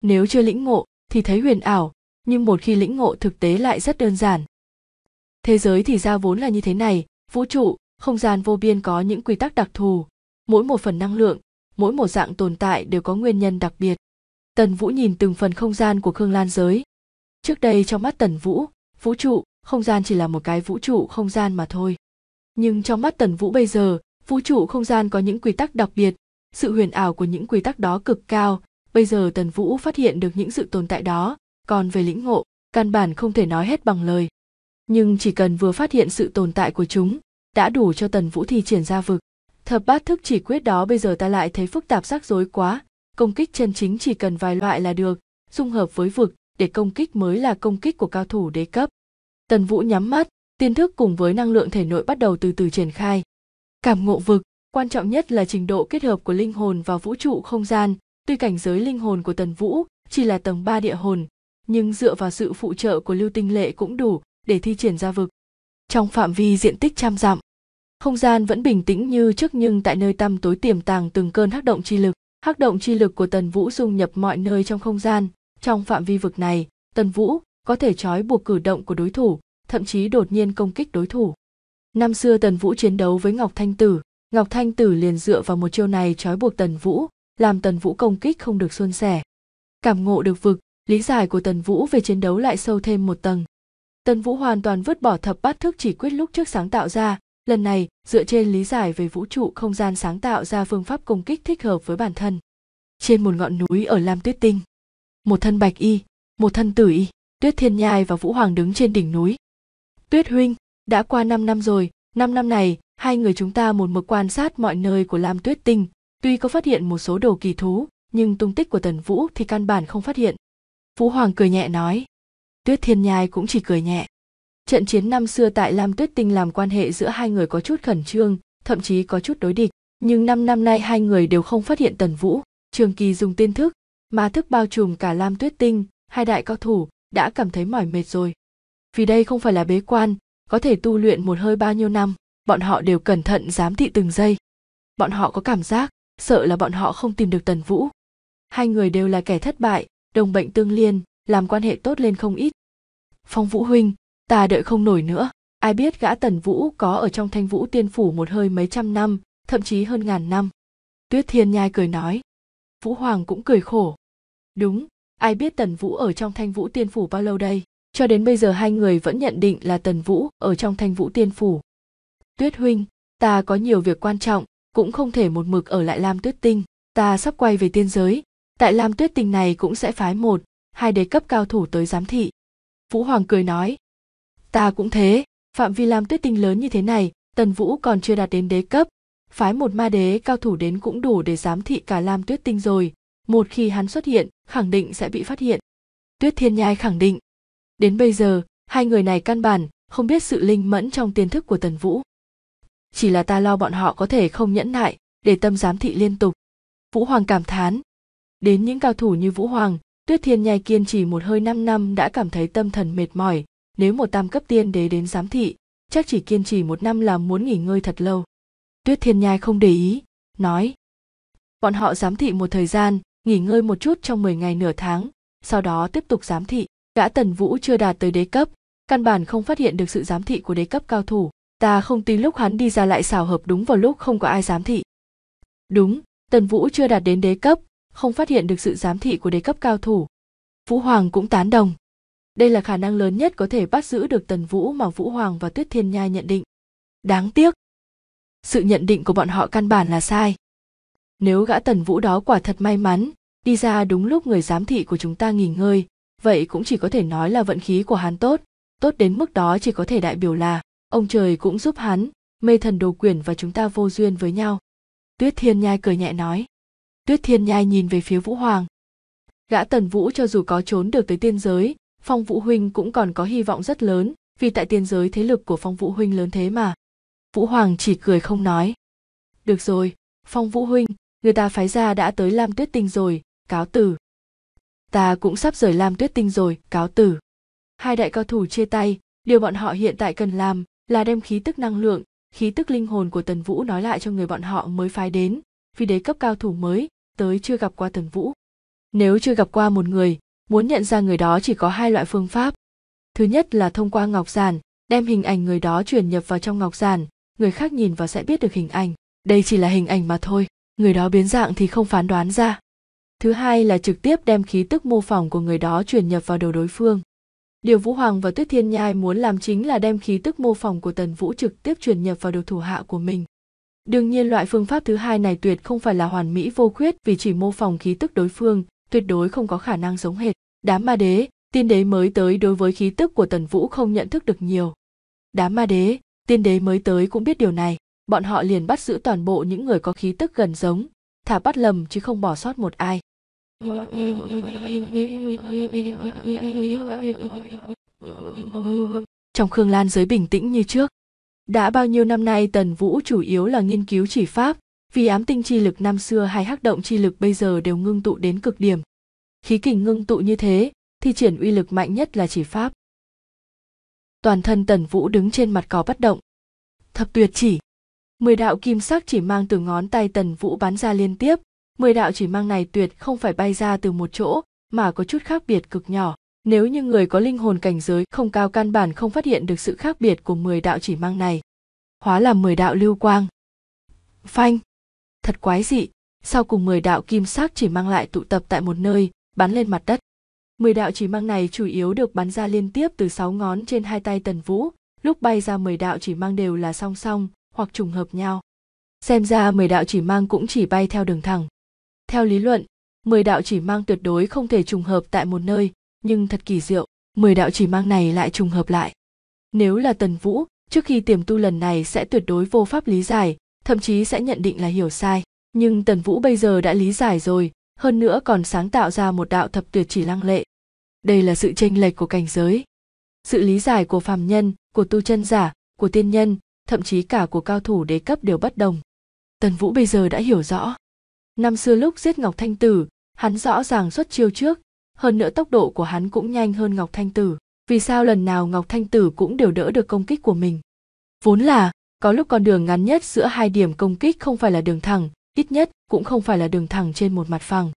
Nếu chưa lĩnh ngộ thì thấy huyền ảo, nhưng một khi lĩnh ngộ thực tế lại rất đơn giản. Thế giới thì ra vốn là như thế này, vũ trụ, không gian vô biên có những quy tắc đặc thù. Mỗi một phần năng lượng mỗi một dạng tồn tại đều có nguyên nhân đặc biệt tần vũ nhìn từng phần không gian của khương lan giới trước đây trong mắt tần vũ vũ trụ không gian chỉ là một cái vũ trụ không gian mà thôi nhưng trong mắt tần vũ bây giờ vũ trụ không gian có những quy tắc đặc biệt sự huyền ảo của những quy tắc đó cực cao bây giờ tần vũ phát hiện được những sự tồn tại đó còn về lĩnh ngộ căn bản không thể nói hết bằng lời nhưng chỉ cần vừa phát hiện sự tồn tại của chúng đã đủ cho tần vũ thi triển ra vực Thập bát thức chỉ quyết đó bây giờ ta lại thấy phức tạp rắc rối quá, công kích chân chính chỉ cần vài loại là được, dung hợp với vực để công kích mới là công kích của cao thủ đế cấp. Tần Vũ nhắm mắt, tiên thức cùng với năng lượng thể nội bắt đầu từ từ triển khai. Cảm ngộ vực, quan trọng nhất là trình độ kết hợp của linh hồn vào vũ trụ không gian, tuy cảnh giới linh hồn của Tần Vũ chỉ là tầng 3 địa hồn, nhưng dựa vào sự phụ trợ của lưu tinh lệ cũng đủ để thi triển ra vực. Trong phạm vi diện tích trăm dặm, không gian vẫn bình tĩnh như trước nhưng tại nơi tăm tối tiềm tàng từng cơn hắc động chi lực hắc động chi lực của tần vũ dung nhập mọi nơi trong không gian trong phạm vi vực này tần vũ có thể trói buộc cử động của đối thủ thậm chí đột nhiên công kích đối thủ năm xưa tần vũ chiến đấu với ngọc thanh tử ngọc thanh tử liền dựa vào một chiêu này trói buộc tần vũ làm tần vũ công kích không được xuân sẻ cảm ngộ được vực lý giải của tần vũ về chiến đấu lại sâu thêm một tầng tần vũ hoàn toàn vứt bỏ thập bát thức chỉ quyết lúc trước sáng tạo ra lần này dựa trên lý giải về vũ trụ không gian sáng tạo ra phương pháp công kích thích hợp với bản thân trên một ngọn núi ở lam tuyết tinh một thân bạch y một thân tử y tuyết thiên nhai và vũ hoàng đứng trên đỉnh núi tuyết huynh đã qua năm năm rồi năm năm này hai người chúng ta một mực quan sát mọi nơi của lam tuyết tinh tuy có phát hiện một số đồ kỳ thú nhưng tung tích của tần vũ thì căn bản không phát hiện vũ hoàng cười nhẹ nói tuyết thiên nhai cũng chỉ cười nhẹ Trận chiến năm xưa tại Lam Tuyết Tinh làm quan hệ giữa hai người có chút khẩn trương, thậm chí có chút đối địch, nhưng năm năm nay hai người đều không phát hiện Tần Vũ. Trường Kỳ dùng tiên thức, mà thức bao trùm cả Lam Tuyết Tinh, hai đại cao thủ đã cảm thấy mỏi mệt rồi. Vì đây không phải là bế quan, có thể tu luyện một hơi bao nhiêu năm, bọn họ đều cẩn thận giám thị từng giây. Bọn họ có cảm giác, sợ là bọn họ không tìm được Tần Vũ. Hai người đều là kẻ thất bại, đồng bệnh tương liên, làm quan hệ tốt lên không ít. Phong Vũ huynh, ta đợi không nổi nữa ai biết gã tần vũ có ở trong thanh vũ tiên phủ một hơi mấy trăm năm thậm chí hơn ngàn năm tuyết thiên nhai cười nói vũ hoàng cũng cười khổ đúng ai biết tần vũ ở trong thanh vũ tiên phủ bao lâu đây cho đến bây giờ hai người vẫn nhận định là tần vũ ở trong thanh vũ tiên phủ tuyết huynh ta có nhiều việc quan trọng cũng không thể một mực ở lại lam tuyết tinh ta sắp quay về tiên giới tại lam tuyết tinh này cũng sẽ phái một hai đế cấp cao thủ tới giám thị vũ hoàng cười nói ta cũng thế phạm vi lam tuyết tinh lớn như thế này tần vũ còn chưa đạt đến đế cấp phái một ma đế cao thủ đến cũng đủ để giám thị cả lam tuyết tinh rồi một khi hắn xuất hiện khẳng định sẽ bị phát hiện tuyết thiên nhai khẳng định đến bây giờ hai người này căn bản không biết sự linh mẫn trong tiềm thức của tần vũ chỉ là ta lo bọn họ có thể không nhẫn nại để tâm giám thị liên tục vũ hoàng cảm thán đến những cao thủ như vũ hoàng tuyết thiên nhai kiên trì một hơi năm năm đã cảm thấy tâm thần mệt mỏi nếu một tam cấp tiên đế đến giám thị chắc chỉ kiên trì một năm là muốn nghỉ ngơi thật lâu tuyết thiên nhai không để ý nói bọn họ giám thị một thời gian nghỉ ngơi một chút trong 10 ngày nửa tháng sau đó tiếp tục giám thị gã tần vũ chưa đạt tới đế cấp căn bản không phát hiện được sự giám thị của đế cấp cao thủ ta không tin lúc hắn đi ra lại xảo hợp đúng vào lúc không có ai giám thị đúng tần vũ chưa đạt đến đế cấp không phát hiện được sự giám thị của đế cấp cao thủ vũ hoàng cũng tán đồng đây là khả năng lớn nhất có thể bắt giữ được Tần Vũ mà Vũ Hoàng và Tuyết Thiên Nha nhận định. Đáng tiếc. Sự nhận định của bọn họ căn bản là sai. Nếu gã Tần Vũ đó quả thật may mắn, đi ra đúng lúc người giám thị của chúng ta nghỉ ngơi, vậy cũng chỉ có thể nói là vận khí của hắn tốt, tốt đến mức đó chỉ có thể đại biểu là ông trời cũng giúp hắn, mê thần đồ quyển và chúng ta vô duyên với nhau. Tuyết Thiên Nhai cười nhẹ nói. Tuyết Thiên Nhai nhìn về phía Vũ Hoàng. Gã Tần Vũ cho dù có trốn được tới tiên giới, phong vũ huynh cũng còn có hy vọng rất lớn vì tại tiên giới thế lực của phong vũ huynh lớn thế mà vũ hoàng chỉ cười không nói được rồi phong vũ huynh người ta phái ra đã tới lam tuyết tinh rồi cáo tử ta cũng sắp rời lam tuyết tinh rồi cáo tử hai đại cao thủ chia tay điều bọn họ hiện tại cần làm là đem khí tức năng lượng khí tức linh hồn của tần vũ nói lại cho người bọn họ mới phái đến vì đế cấp cao thủ mới tới chưa gặp qua tần vũ nếu chưa gặp qua một người muốn nhận ra người đó chỉ có hai loại phương pháp thứ nhất là thông qua ngọc giản đem hình ảnh người đó truyền nhập vào trong ngọc giản người khác nhìn và sẽ biết được hình ảnh đây chỉ là hình ảnh mà thôi người đó biến dạng thì không phán đoán ra thứ hai là trực tiếp đem khí tức mô phỏng của người đó truyền nhập vào đầu đối phương điều vũ hoàng và tuyết thiên nhai muốn làm chính là đem khí tức mô phỏng của tần vũ trực tiếp truyền nhập vào đầu thủ hạ của mình đương nhiên loại phương pháp thứ hai này tuyệt không phải là hoàn mỹ vô khuyết vì chỉ mô phỏng khí tức đối phương tuyệt đối không có khả năng giống hệt đám ma đế tiên đế mới tới đối với khí tức của tần vũ không nhận thức được nhiều đám ma đế tiên đế mới tới cũng biết điều này bọn họ liền bắt giữ toàn bộ những người có khí tức gần giống thả bắt lầm chứ không bỏ sót một ai trong khương lan giới bình tĩnh như trước đã bao nhiêu năm nay tần vũ chủ yếu là nghiên cứu chỉ pháp vì ám tinh chi lực năm xưa hay hắc động chi lực bây giờ đều ngưng tụ đến cực điểm khí kình ngưng tụ như thế thì triển uy lực mạnh nhất là chỉ pháp toàn thân tần vũ đứng trên mặt cỏ bất động thập tuyệt chỉ mười đạo kim sắc chỉ mang từ ngón tay tần vũ bắn ra liên tiếp mười đạo chỉ mang này tuyệt không phải bay ra từ một chỗ mà có chút khác biệt cực nhỏ nếu như người có linh hồn cảnh giới không cao căn bản không phát hiện được sự khác biệt của mười đạo chỉ mang này hóa là mười đạo lưu quang phanh thật quái dị sau cùng mười đạo kim sắc chỉ mang lại tụ tập tại một nơi bắn lên mặt đất mười đạo chỉ mang này chủ yếu được bắn ra liên tiếp từ sáu ngón trên hai tay tần vũ lúc bay ra mười đạo chỉ mang đều là song song hoặc trùng hợp nhau xem ra mười đạo chỉ mang cũng chỉ bay theo đường thẳng theo lý luận mười đạo chỉ mang tuyệt đối không thể trùng hợp tại một nơi nhưng thật kỳ diệu mười đạo chỉ mang này lại trùng hợp lại nếu là tần vũ trước khi tiềm tu lần này sẽ tuyệt đối vô pháp lý giải thậm chí sẽ nhận định là hiểu sai nhưng tần vũ bây giờ đã lý giải rồi hơn nữa còn sáng tạo ra một đạo thập tuyệt chỉ lăng lệ đây là sự chênh lệch của cảnh giới sự lý giải của phàm nhân của tu chân giả của tiên nhân thậm chí cả của cao thủ đế cấp đều bất đồng tần vũ bây giờ đã hiểu rõ năm xưa lúc giết ngọc thanh tử hắn rõ ràng xuất chiêu trước hơn nữa tốc độ của hắn cũng nhanh hơn ngọc thanh tử vì sao lần nào ngọc thanh tử cũng đều đỡ được công kích của mình vốn là có lúc con đường ngắn nhất giữa hai điểm công kích không phải là đường thẳng ít nhất cũng không phải là đường thẳng trên một mặt phẳng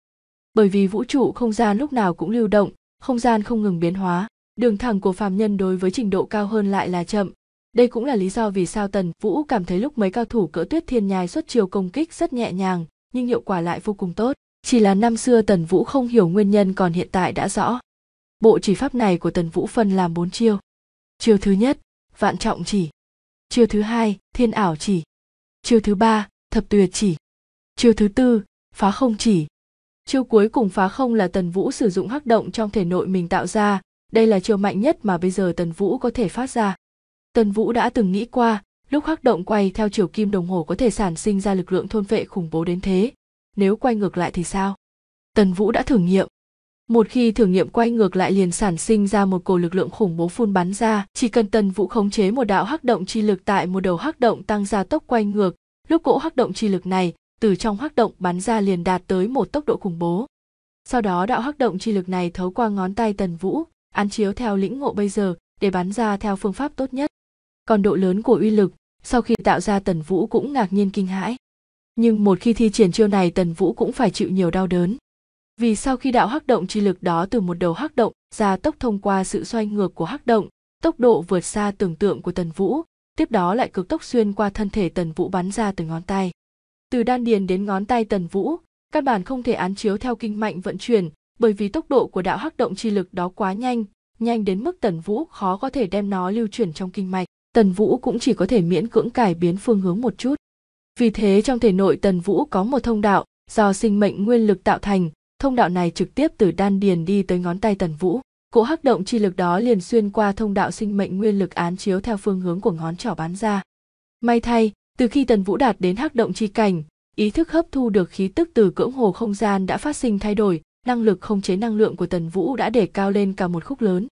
bởi vì vũ trụ không gian lúc nào cũng lưu động không gian không ngừng biến hóa đường thẳng của phàm nhân đối với trình độ cao hơn lại là chậm đây cũng là lý do vì sao tần vũ cảm thấy lúc mấy cao thủ cỡ tuyết thiên nhai xuất chiều công kích rất nhẹ nhàng nhưng hiệu quả lại vô cùng tốt chỉ là năm xưa tần vũ không hiểu nguyên nhân còn hiện tại đã rõ bộ chỉ pháp này của tần vũ phân làm bốn chiêu chiêu thứ nhất vạn trọng chỉ chiêu thứ hai thiên ảo chỉ chiêu thứ ba thập tuyệt chỉ chiêu thứ tư phá không chỉ chiêu cuối cùng phá không là tần vũ sử dụng hắc động trong thể nội mình tạo ra đây là chiêu mạnh nhất mà bây giờ tần vũ có thể phát ra tần vũ đã từng nghĩ qua lúc hắc động quay theo chiều kim đồng hồ có thể sản sinh ra lực lượng thôn vệ khủng bố đến thế nếu quay ngược lại thì sao tần vũ đã thử nghiệm một khi thử nghiệm quay ngược lại liền sản sinh ra một cổ lực lượng khủng bố phun bắn ra chỉ cần tần vũ khống chế một đạo hắc động chi lực tại một đầu hắc động tăng gia tốc quay ngược lúc cỗ hắc động chi lực này từ trong hắc động bắn ra liền đạt tới một tốc độ khủng bố sau đó đạo hắc động chi lực này thấu qua ngón tay tần vũ án chiếu theo lĩnh ngộ bây giờ để bắn ra theo phương pháp tốt nhất còn độ lớn của uy lực sau khi tạo ra tần vũ cũng ngạc nhiên kinh hãi nhưng một khi thi triển chiêu này tần vũ cũng phải chịu nhiều đau đớn vì sau khi đạo hắc động chi lực đó từ một đầu hắc động ra tốc thông qua sự xoay ngược của hắc động tốc độ vượt xa tưởng tượng của tần vũ tiếp đó lại cực tốc xuyên qua thân thể tần vũ bắn ra từ ngón tay từ đan điền đến ngón tay tần vũ căn bản không thể án chiếu theo kinh mạnh vận chuyển bởi vì tốc độ của đạo hắc động chi lực đó quá nhanh nhanh đến mức tần vũ khó có thể đem nó lưu chuyển trong kinh mạch tần vũ cũng chỉ có thể miễn cưỡng cải biến phương hướng một chút vì thế trong thể nội tần vũ có một thông đạo do sinh mệnh nguyên lực tạo thành thông đạo này trực tiếp từ đan điền đi tới ngón tay tần vũ cỗ hắc động chi lực đó liền xuyên qua thông đạo sinh mệnh nguyên lực án chiếu theo phương hướng của ngón trỏ bán ra may thay từ khi tần vũ đạt đến hắc động chi cảnh ý thức hấp thu được khí tức từ cưỡng hồ không gian đã phát sinh thay đổi năng lực khống chế năng lượng của tần vũ đã để cao lên cả một khúc lớn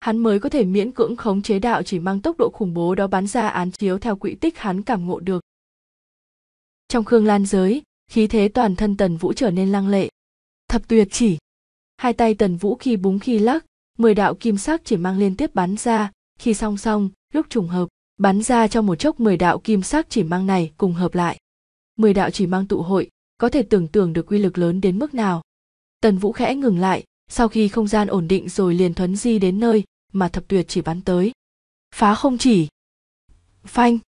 hắn mới có thể miễn cưỡng khống chế đạo chỉ mang tốc độ khủng bố đó bắn ra án chiếu theo quỹ tích hắn cảm ngộ được trong khương lan giới khí thế toàn thân tần vũ trở nên lăng lệ thập tuyệt chỉ hai tay tần vũ khi búng khi lắc mười đạo kim sắc chỉ mang liên tiếp bắn ra khi song song lúc trùng hợp bắn ra trong một chốc mười đạo kim sắc chỉ mang này cùng hợp lại mười đạo chỉ mang tụ hội có thể tưởng tượng được quy lực lớn đến mức nào tần vũ khẽ ngừng lại sau khi không gian ổn định rồi liền thuấn di đến nơi mà thập tuyệt chỉ bắn tới phá không chỉ phanh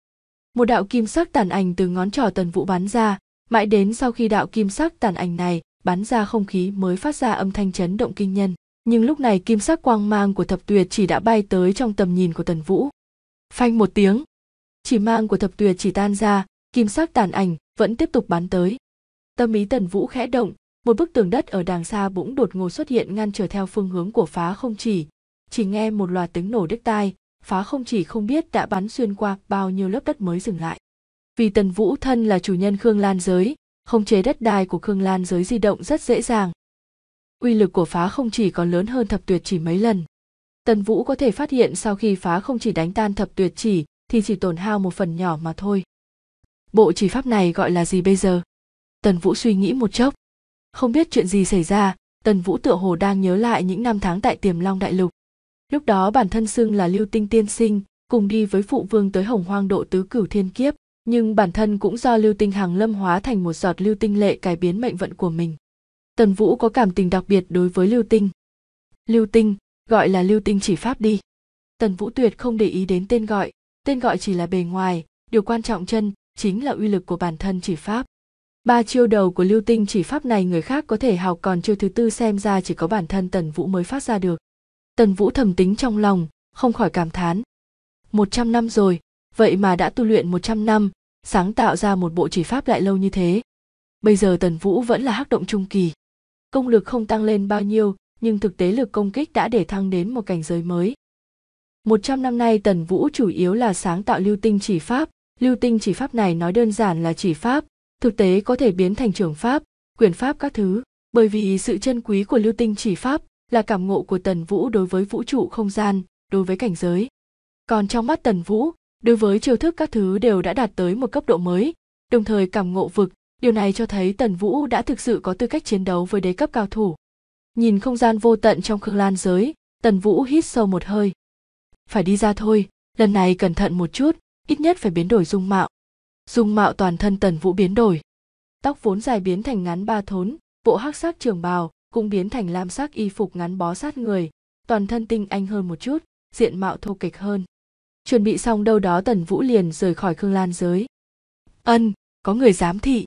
một đạo kim sắc tàn ảnh từ ngón trỏ tần vũ bắn ra mãi đến sau khi đạo kim sắc tàn ảnh này bắn ra không khí mới phát ra âm thanh chấn động kinh nhân nhưng lúc này kim sắc quang mang của thập tuyệt chỉ đã bay tới trong tầm nhìn của tần vũ phanh một tiếng chỉ mang của thập tuyệt chỉ tan ra kim sắc tàn ảnh vẫn tiếp tục bắn tới tâm ý tần vũ khẽ động một bức tường đất ở đàng xa bỗng đột ngột xuất hiện ngăn trở theo phương hướng của phá không chỉ chỉ nghe một loạt tiếng nổ đứt tai phá không chỉ không biết đã bắn xuyên qua bao nhiêu lớp đất mới dừng lại vì tần vũ thân là chủ nhân khương lan giới khống chế đất đai của Khương Lan giới di động rất dễ dàng. Uy lực của phá không chỉ còn lớn hơn thập tuyệt chỉ mấy lần. Tần Vũ có thể phát hiện sau khi phá không chỉ đánh tan thập tuyệt chỉ thì chỉ tổn hao một phần nhỏ mà thôi. Bộ chỉ pháp này gọi là gì bây giờ? Tần Vũ suy nghĩ một chốc. Không biết chuyện gì xảy ra, Tần Vũ tựa hồ đang nhớ lại những năm tháng tại Tiềm Long Đại Lục. Lúc đó bản thân xưng là Lưu Tinh Tiên Sinh, cùng đi với phụ vương tới Hồng Hoang Độ Tứ Cửu Thiên Kiếp, nhưng bản thân cũng do lưu tinh hàng lâm hóa thành một giọt lưu tinh lệ cải biến mệnh vận của mình tần vũ có cảm tình đặc biệt đối với lưu tinh lưu tinh gọi là lưu tinh chỉ pháp đi tần vũ tuyệt không để ý đến tên gọi tên gọi chỉ là bề ngoài điều quan trọng chân chính là uy lực của bản thân chỉ pháp ba chiêu đầu của lưu tinh chỉ pháp này người khác có thể học còn chiêu thứ tư xem ra chỉ có bản thân tần vũ mới phát ra được tần vũ thầm tính trong lòng không khỏi cảm thán một trăm năm rồi vậy mà đã tu luyện 100 năm, sáng tạo ra một bộ chỉ pháp lại lâu như thế. Bây giờ Tần Vũ vẫn là hắc động trung kỳ. Công lực không tăng lên bao nhiêu, nhưng thực tế lực công kích đã để thăng đến một cảnh giới mới. 100 năm nay Tần Vũ chủ yếu là sáng tạo lưu tinh chỉ pháp, lưu tinh chỉ pháp này nói đơn giản là chỉ pháp, thực tế có thể biến thành trưởng pháp, quyền pháp các thứ, bởi vì sự chân quý của lưu tinh chỉ pháp là cảm ngộ của Tần Vũ đối với vũ trụ không gian, đối với cảnh giới. Còn trong mắt Tần Vũ, đối với chiêu thức các thứ đều đã đạt tới một cấp độ mới đồng thời cảm ngộ vực điều này cho thấy tần vũ đã thực sự có tư cách chiến đấu với đế cấp cao thủ nhìn không gian vô tận trong khương lan giới tần vũ hít sâu một hơi phải đi ra thôi lần này cẩn thận một chút ít nhất phải biến đổi dung mạo dung mạo toàn thân tần vũ biến đổi tóc vốn dài biến thành ngắn ba thốn bộ hắc sắc trường bào cũng biến thành lam sắc y phục ngắn bó sát người toàn thân tinh anh hơn một chút diện mạo thô kịch hơn chuẩn bị xong đâu đó tần vũ liền rời khỏi khương lan giới ân có người giám thị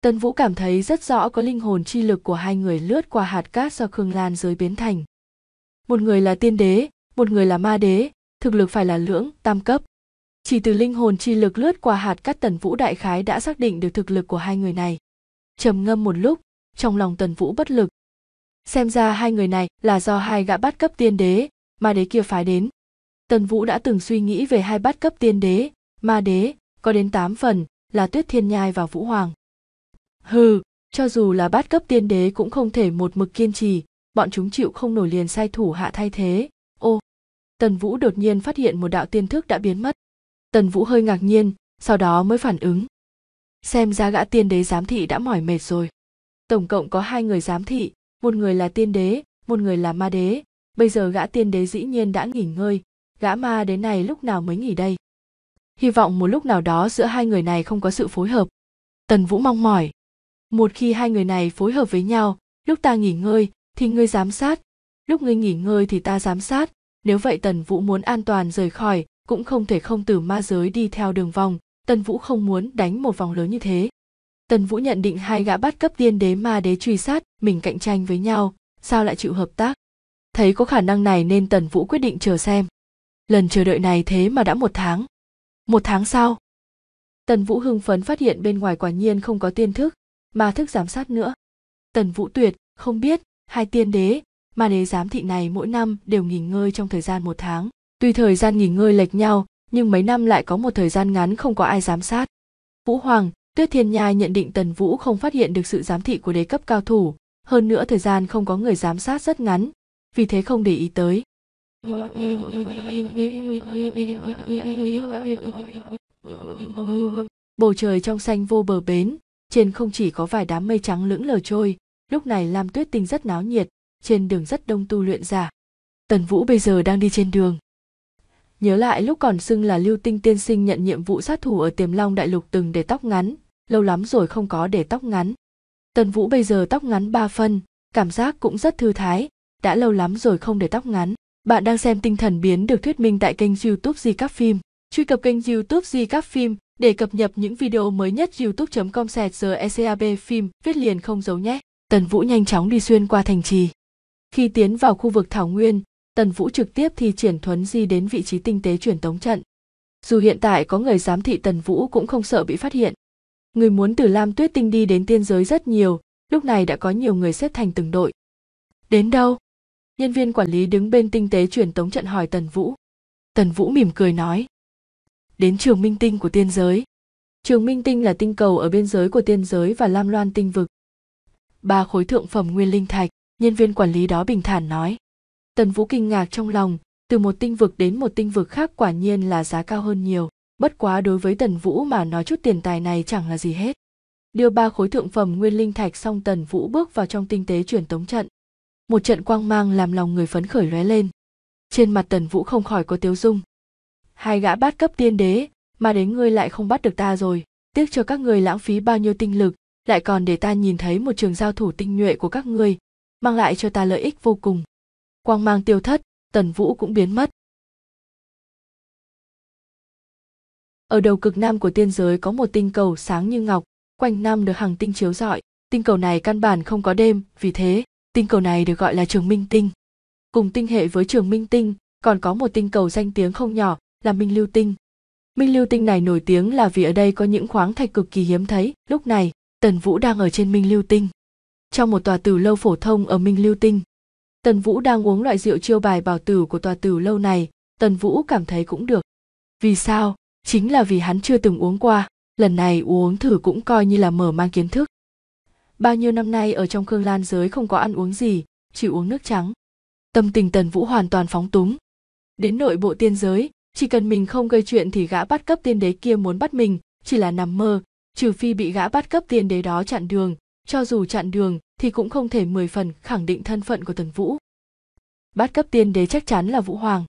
tần vũ cảm thấy rất rõ có linh hồn chi lực của hai người lướt qua hạt cát do khương lan giới biến thành một người là tiên đế một người là ma đế thực lực phải là lưỡng tam cấp chỉ từ linh hồn chi lực lướt qua hạt cát tần vũ đại khái đã xác định được thực lực của hai người này trầm ngâm một lúc trong lòng tần vũ bất lực xem ra hai người này là do hai gã bắt cấp tiên đế ma đế kia phái đến Tần Vũ đã từng suy nghĩ về hai bát cấp tiên đế, ma đế, có đến tám phần là Tuyết Thiên Nhai và Vũ Hoàng. Hừ, cho dù là bát cấp tiên đế cũng không thể một mực kiên trì, bọn chúng chịu không nổi liền sai thủ hạ thay thế. Ô, Tần Vũ đột nhiên phát hiện một đạo tiên thức đã biến mất. Tần Vũ hơi ngạc nhiên, sau đó mới phản ứng. Xem ra gã tiên đế giám thị đã mỏi mệt rồi. Tổng cộng có hai người giám thị, một người là tiên đế, một người là ma đế. Bây giờ gã tiên đế dĩ nhiên đã nghỉ ngơi, gã ma đến này lúc nào mới nghỉ đây hy vọng một lúc nào đó giữa hai người này không có sự phối hợp tần vũ mong mỏi một khi hai người này phối hợp với nhau lúc ta nghỉ ngơi thì ngươi giám sát lúc ngươi nghỉ ngơi thì ta giám sát nếu vậy tần vũ muốn an toàn rời khỏi cũng không thể không từ ma giới đi theo đường vòng tần vũ không muốn đánh một vòng lớn như thế tần vũ nhận định hai gã bắt cấp tiên đế ma đế truy sát mình cạnh tranh với nhau sao lại chịu hợp tác thấy có khả năng này nên tần vũ quyết định chờ xem lần chờ đợi này thế mà đã một tháng một tháng sau tần vũ hưng phấn phát hiện bên ngoài quả nhiên không có tiên thức mà thức giám sát nữa tần vũ tuyệt không biết hai tiên đế mà đế giám thị này mỗi năm đều nghỉ ngơi trong thời gian một tháng tuy thời gian nghỉ ngơi lệch nhau nhưng mấy năm lại có một thời gian ngắn không có ai giám sát vũ hoàng tuyết thiên nhai nhận định tần vũ không phát hiện được sự giám thị của đế cấp cao thủ hơn nữa thời gian không có người giám sát rất ngắn vì thế không để ý tới Bầu trời trong xanh vô bờ bến, trên không chỉ có vài đám mây trắng lững lờ trôi, lúc này Lam Tuyết Tinh rất náo nhiệt, trên đường rất đông tu luyện giả. Tần Vũ bây giờ đang đi trên đường. Nhớ lại lúc còn xưng là Lưu Tinh tiên sinh nhận nhiệm vụ sát thủ ở Tiềm Long Đại Lục từng để tóc ngắn, lâu lắm rồi không có để tóc ngắn. Tần Vũ bây giờ tóc ngắn ba phân, cảm giác cũng rất thư thái, đã lâu lắm rồi không để tóc ngắn. Bạn đang xem tinh thần biến được thuyết minh tại kênh youtube Di Các Phim. Truy cập kênh youtube Di Các Phim để cập nhật những video mới nhất youtube.com eCab phim viết liền không giấu nhé. Tần Vũ nhanh chóng đi xuyên qua thành trì. Khi tiến vào khu vực Thảo Nguyên, Tần Vũ trực tiếp thi triển thuấn di đến vị trí tinh tế chuyển tống trận. Dù hiện tại có người giám thị Tần Vũ cũng không sợ bị phát hiện. Người muốn từ Lam Tuyết Tinh đi đến tiên giới rất nhiều, lúc này đã có nhiều người xếp thành từng đội. Đến đâu? nhân viên quản lý đứng bên tinh tế truyền tống trận hỏi tần vũ tần vũ mỉm cười nói đến trường minh tinh của tiên giới trường minh tinh là tinh cầu ở biên giới của tiên giới và lam loan tinh vực ba khối thượng phẩm nguyên linh thạch nhân viên quản lý đó bình thản nói tần vũ kinh ngạc trong lòng từ một tinh vực đến một tinh vực khác quả nhiên là giá cao hơn nhiều bất quá đối với tần vũ mà nói chút tiền tài này chẳng là gì hết đưa ba khối thượng phẩm nguyên linh thạch xong tần vũ bước vào trong tinh tế truyền tống trận một trận quang mang làm lòng người phấn khởi lóe lên trên mặt tần vũ không khỏi có tiếu dung hai gã bát cấp tiên đế mà đến ngươi lại không bắt được ta rồi tiếc cho các ngươi lãng phí bao nhiêu tinh lực lại còn để ta nhìn thấy một trường giao thủ tinh nhuệ của các ngươi mang lại cho ta lợi ích vô cùng quang mang tiêu thất tần vũ cũng biến mất ở đầu cực nam của tiên giới có một tinh cầu sáng như ngọc quanh năm được hàng tinh chiếu rọi tinh cầu này căn bản không có đêm vì thế Tinh cầu này được gọi là trường minh tinh. Cùng tinh hệ với trường minh tinh, còn có một tinh cầu danh tiếng không nhỏ là Minh Lưu Tinh. Minh Lưu Tinh này nổi tiếng là vì ở đây có những khoáng thạch cực kỳ hiếm thấy. Lúc này, Tần Vũ đang ở trên Minh Lưu Tinh. Trong một tòa tử lâu phổ thông ở Minh Lưu Tinh, Tần Vũ đang uống loại rượu chiêu bài bảo tử của tòa tử lâu này, Tần Vũ cảm thấy cũng được. Vì sao? Chính là vì hắn chưa từng uống qua, lần này uống thử cũng coi như là mở mang kiến thức bao nhiêu năm nay ở trong khương lan giới không có ăn uống gì chỉ uống nước trắng tâm tình tần vũ hoàn toàn phóng túng đến nội bộ tiên giới chỉ cần mình không gây chuyện thì gã bắt cấp tiên đế kia muốn bắt mình chỉ là nằm mơ trừ phi bị gã bắt cấp tiên đế đó chặn đường cho dù chặn đường thì cũng không thể mười phần khẳng định thân phận của tần vũ bắt cấp tiên đế chắc chắn là vũ hoàng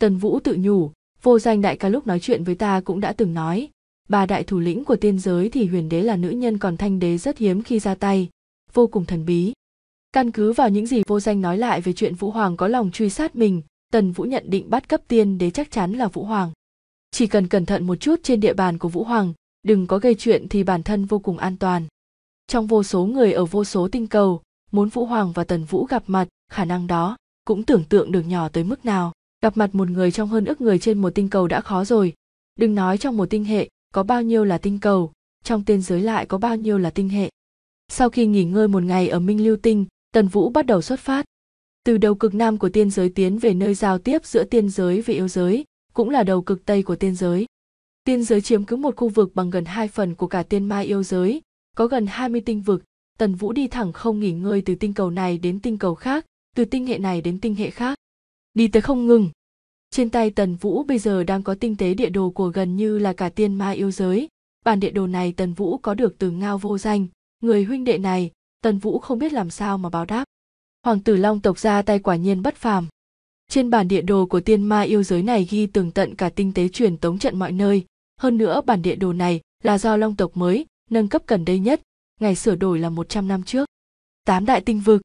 tần vũ tự nhủ vô danh đại ca lúc nói chuyện với ta cũng đã từng nói Ba đại thủ lĩnh của tiên giới thì huyền đế là nữ nhân còn thanh đế rất hiếm khi ra tay vô cùng thần bí căn cứ vào những gì vô danh nói lại về chuyện vũ hoàng có lòng truy sát mình tần vũ nhận định bắt cấp tiên đế chắc chắn là vũ hoàng chỉ cần cẩn thận một chút trên địa bàn của vũ hoàng đừng có gây chuyện thì bản thân vô cùng an toàn trong vô số người ở vô số tinh cầu muốn vũ hoàng và tần vũ gặp mặt khả năng đó cũng tưởng tượng được nhỏ tới mức nào gặp mặt một người trong hơn ước người trên một tinh cầu đã khó rồi đừng nói trong một tinh hệ có bao nhiêu là tinh cầu trong tiên giới lại có bao nhiêu là tinh hệ sau khi nghỉ ngơi một ngày ở minh lưu tinh tần vũ bắt đầu xuất phát từ đầu cực nam của tiên giới tiến về nơi giao tiếp giữa tiên giới và yêu giới cũng là đầu cực tây của tiên giới tiên giới chiếm cứ một khu vực bằng gần hai phần của cả tiên mai yêu giới có gần 20 tinh vực tần vũ đi thẳng không nghỉ ngơi từ tinh cầu này đến tinh cầu khác từ tinh hệ này đến tinh hệ khác đi tới không ngừng trên tay Tần Vũ bây giờ đang có tinh tế địa đồ của gần như là cả tiên ma yêu giới. Bản địa đồ này Tần Vũ có được từ ngao vô danh, người huynh đệ này, Tần Vũ không biết làm sao mà báo đáp. Hoàng tử Long tộc ra tay quả nhiên bất phàm. Trên bản địa đồ của tiên ma yêu giới này ghi tường tận cả tinh tế truyền tống trận mọi nơi. Hơn nữa bản địa đồ này là do Long tộc mới, nâng cấp gần đây nhất, ngày sửa đổi là 100 năm trước. Tám đại tinh vực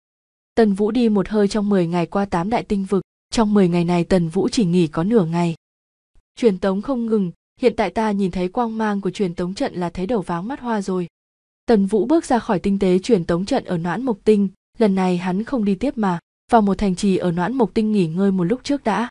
Tần Vũ đi một hơi trong 10 ngày qua tám đại tinh vực, trong 10 ngày này tần vũ chỉ nghỉ có nửa ngày truyền tống không ngừng hiện tại ta nhìn thấy quang mang của truyền tống trận là thấy đầu váng mắt hoa rồi tần vũ bước ra khỏi tinh tế truyền tống trận ở noãn mộc tinh lần này hắn không đi tiếp mà vào một thành trì ở noãn mộc tinh nghỉ ngơi một lúc trước đã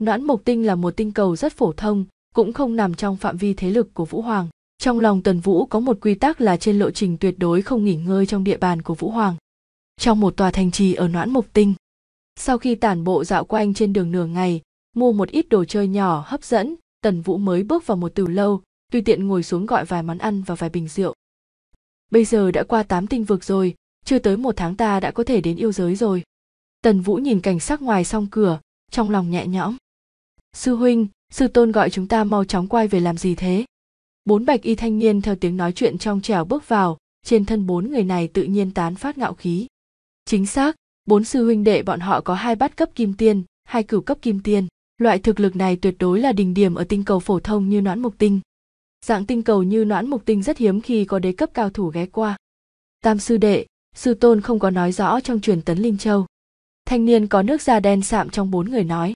noãn mộc tinh là một tinh cầu rất phổ thông cũng không nằm trong phạm vi thế lực của vũ hoàng trong lòng Tần Vũ có một quy tắc là trên lộ trình tuyệt đối không nghỉ ngơi trong địa bàn của Vũ Hoàng. Trong một tòa thành trì ở Noãn Mộc Tinh. Sau khi tản bộ dạo quanh trên đường nửa ngày, mua một ít đồ chơi nhỏ hấp dẫn, Tần Vũ mới bước vào một từ lâu, tùy tiện ngồi xuống gọi vài món ăn và vài bình rượu. Bây giờ đã qua tám tinh vực rồi, chưa tới một tháng ta đã có thể đến yêu giới rồi. Tần Vũ nhìn cảnh sắc ngoài song cửa, trong lòng nhẹ nhõm. Sư huynh, sư tôn gọi chúng ta mau chóng quay về làm gì thế? bốn bạch y thanh niên theo tiếng nói chuyện trong trèo bước vào trên thân bốn người này tự nhiên tán phát ngạo khí chính xác bốn sư huynh đệ bọn họ có hai bát cấp kim tiên hai cửu cấp kim tiên loại thực lực này tuyệt đối là đỉnh điểm ở tinh cầu phổ thông như noãn mục tinh dạng tinh cầu như noãn mục tinh rất hiếm khi có đế cấp cao thủ ghé qua tam sư đệ sư tôn không có nói rõ trong truyền tấn linh châu thanh niên có nước da đen sạm trong bốn người nói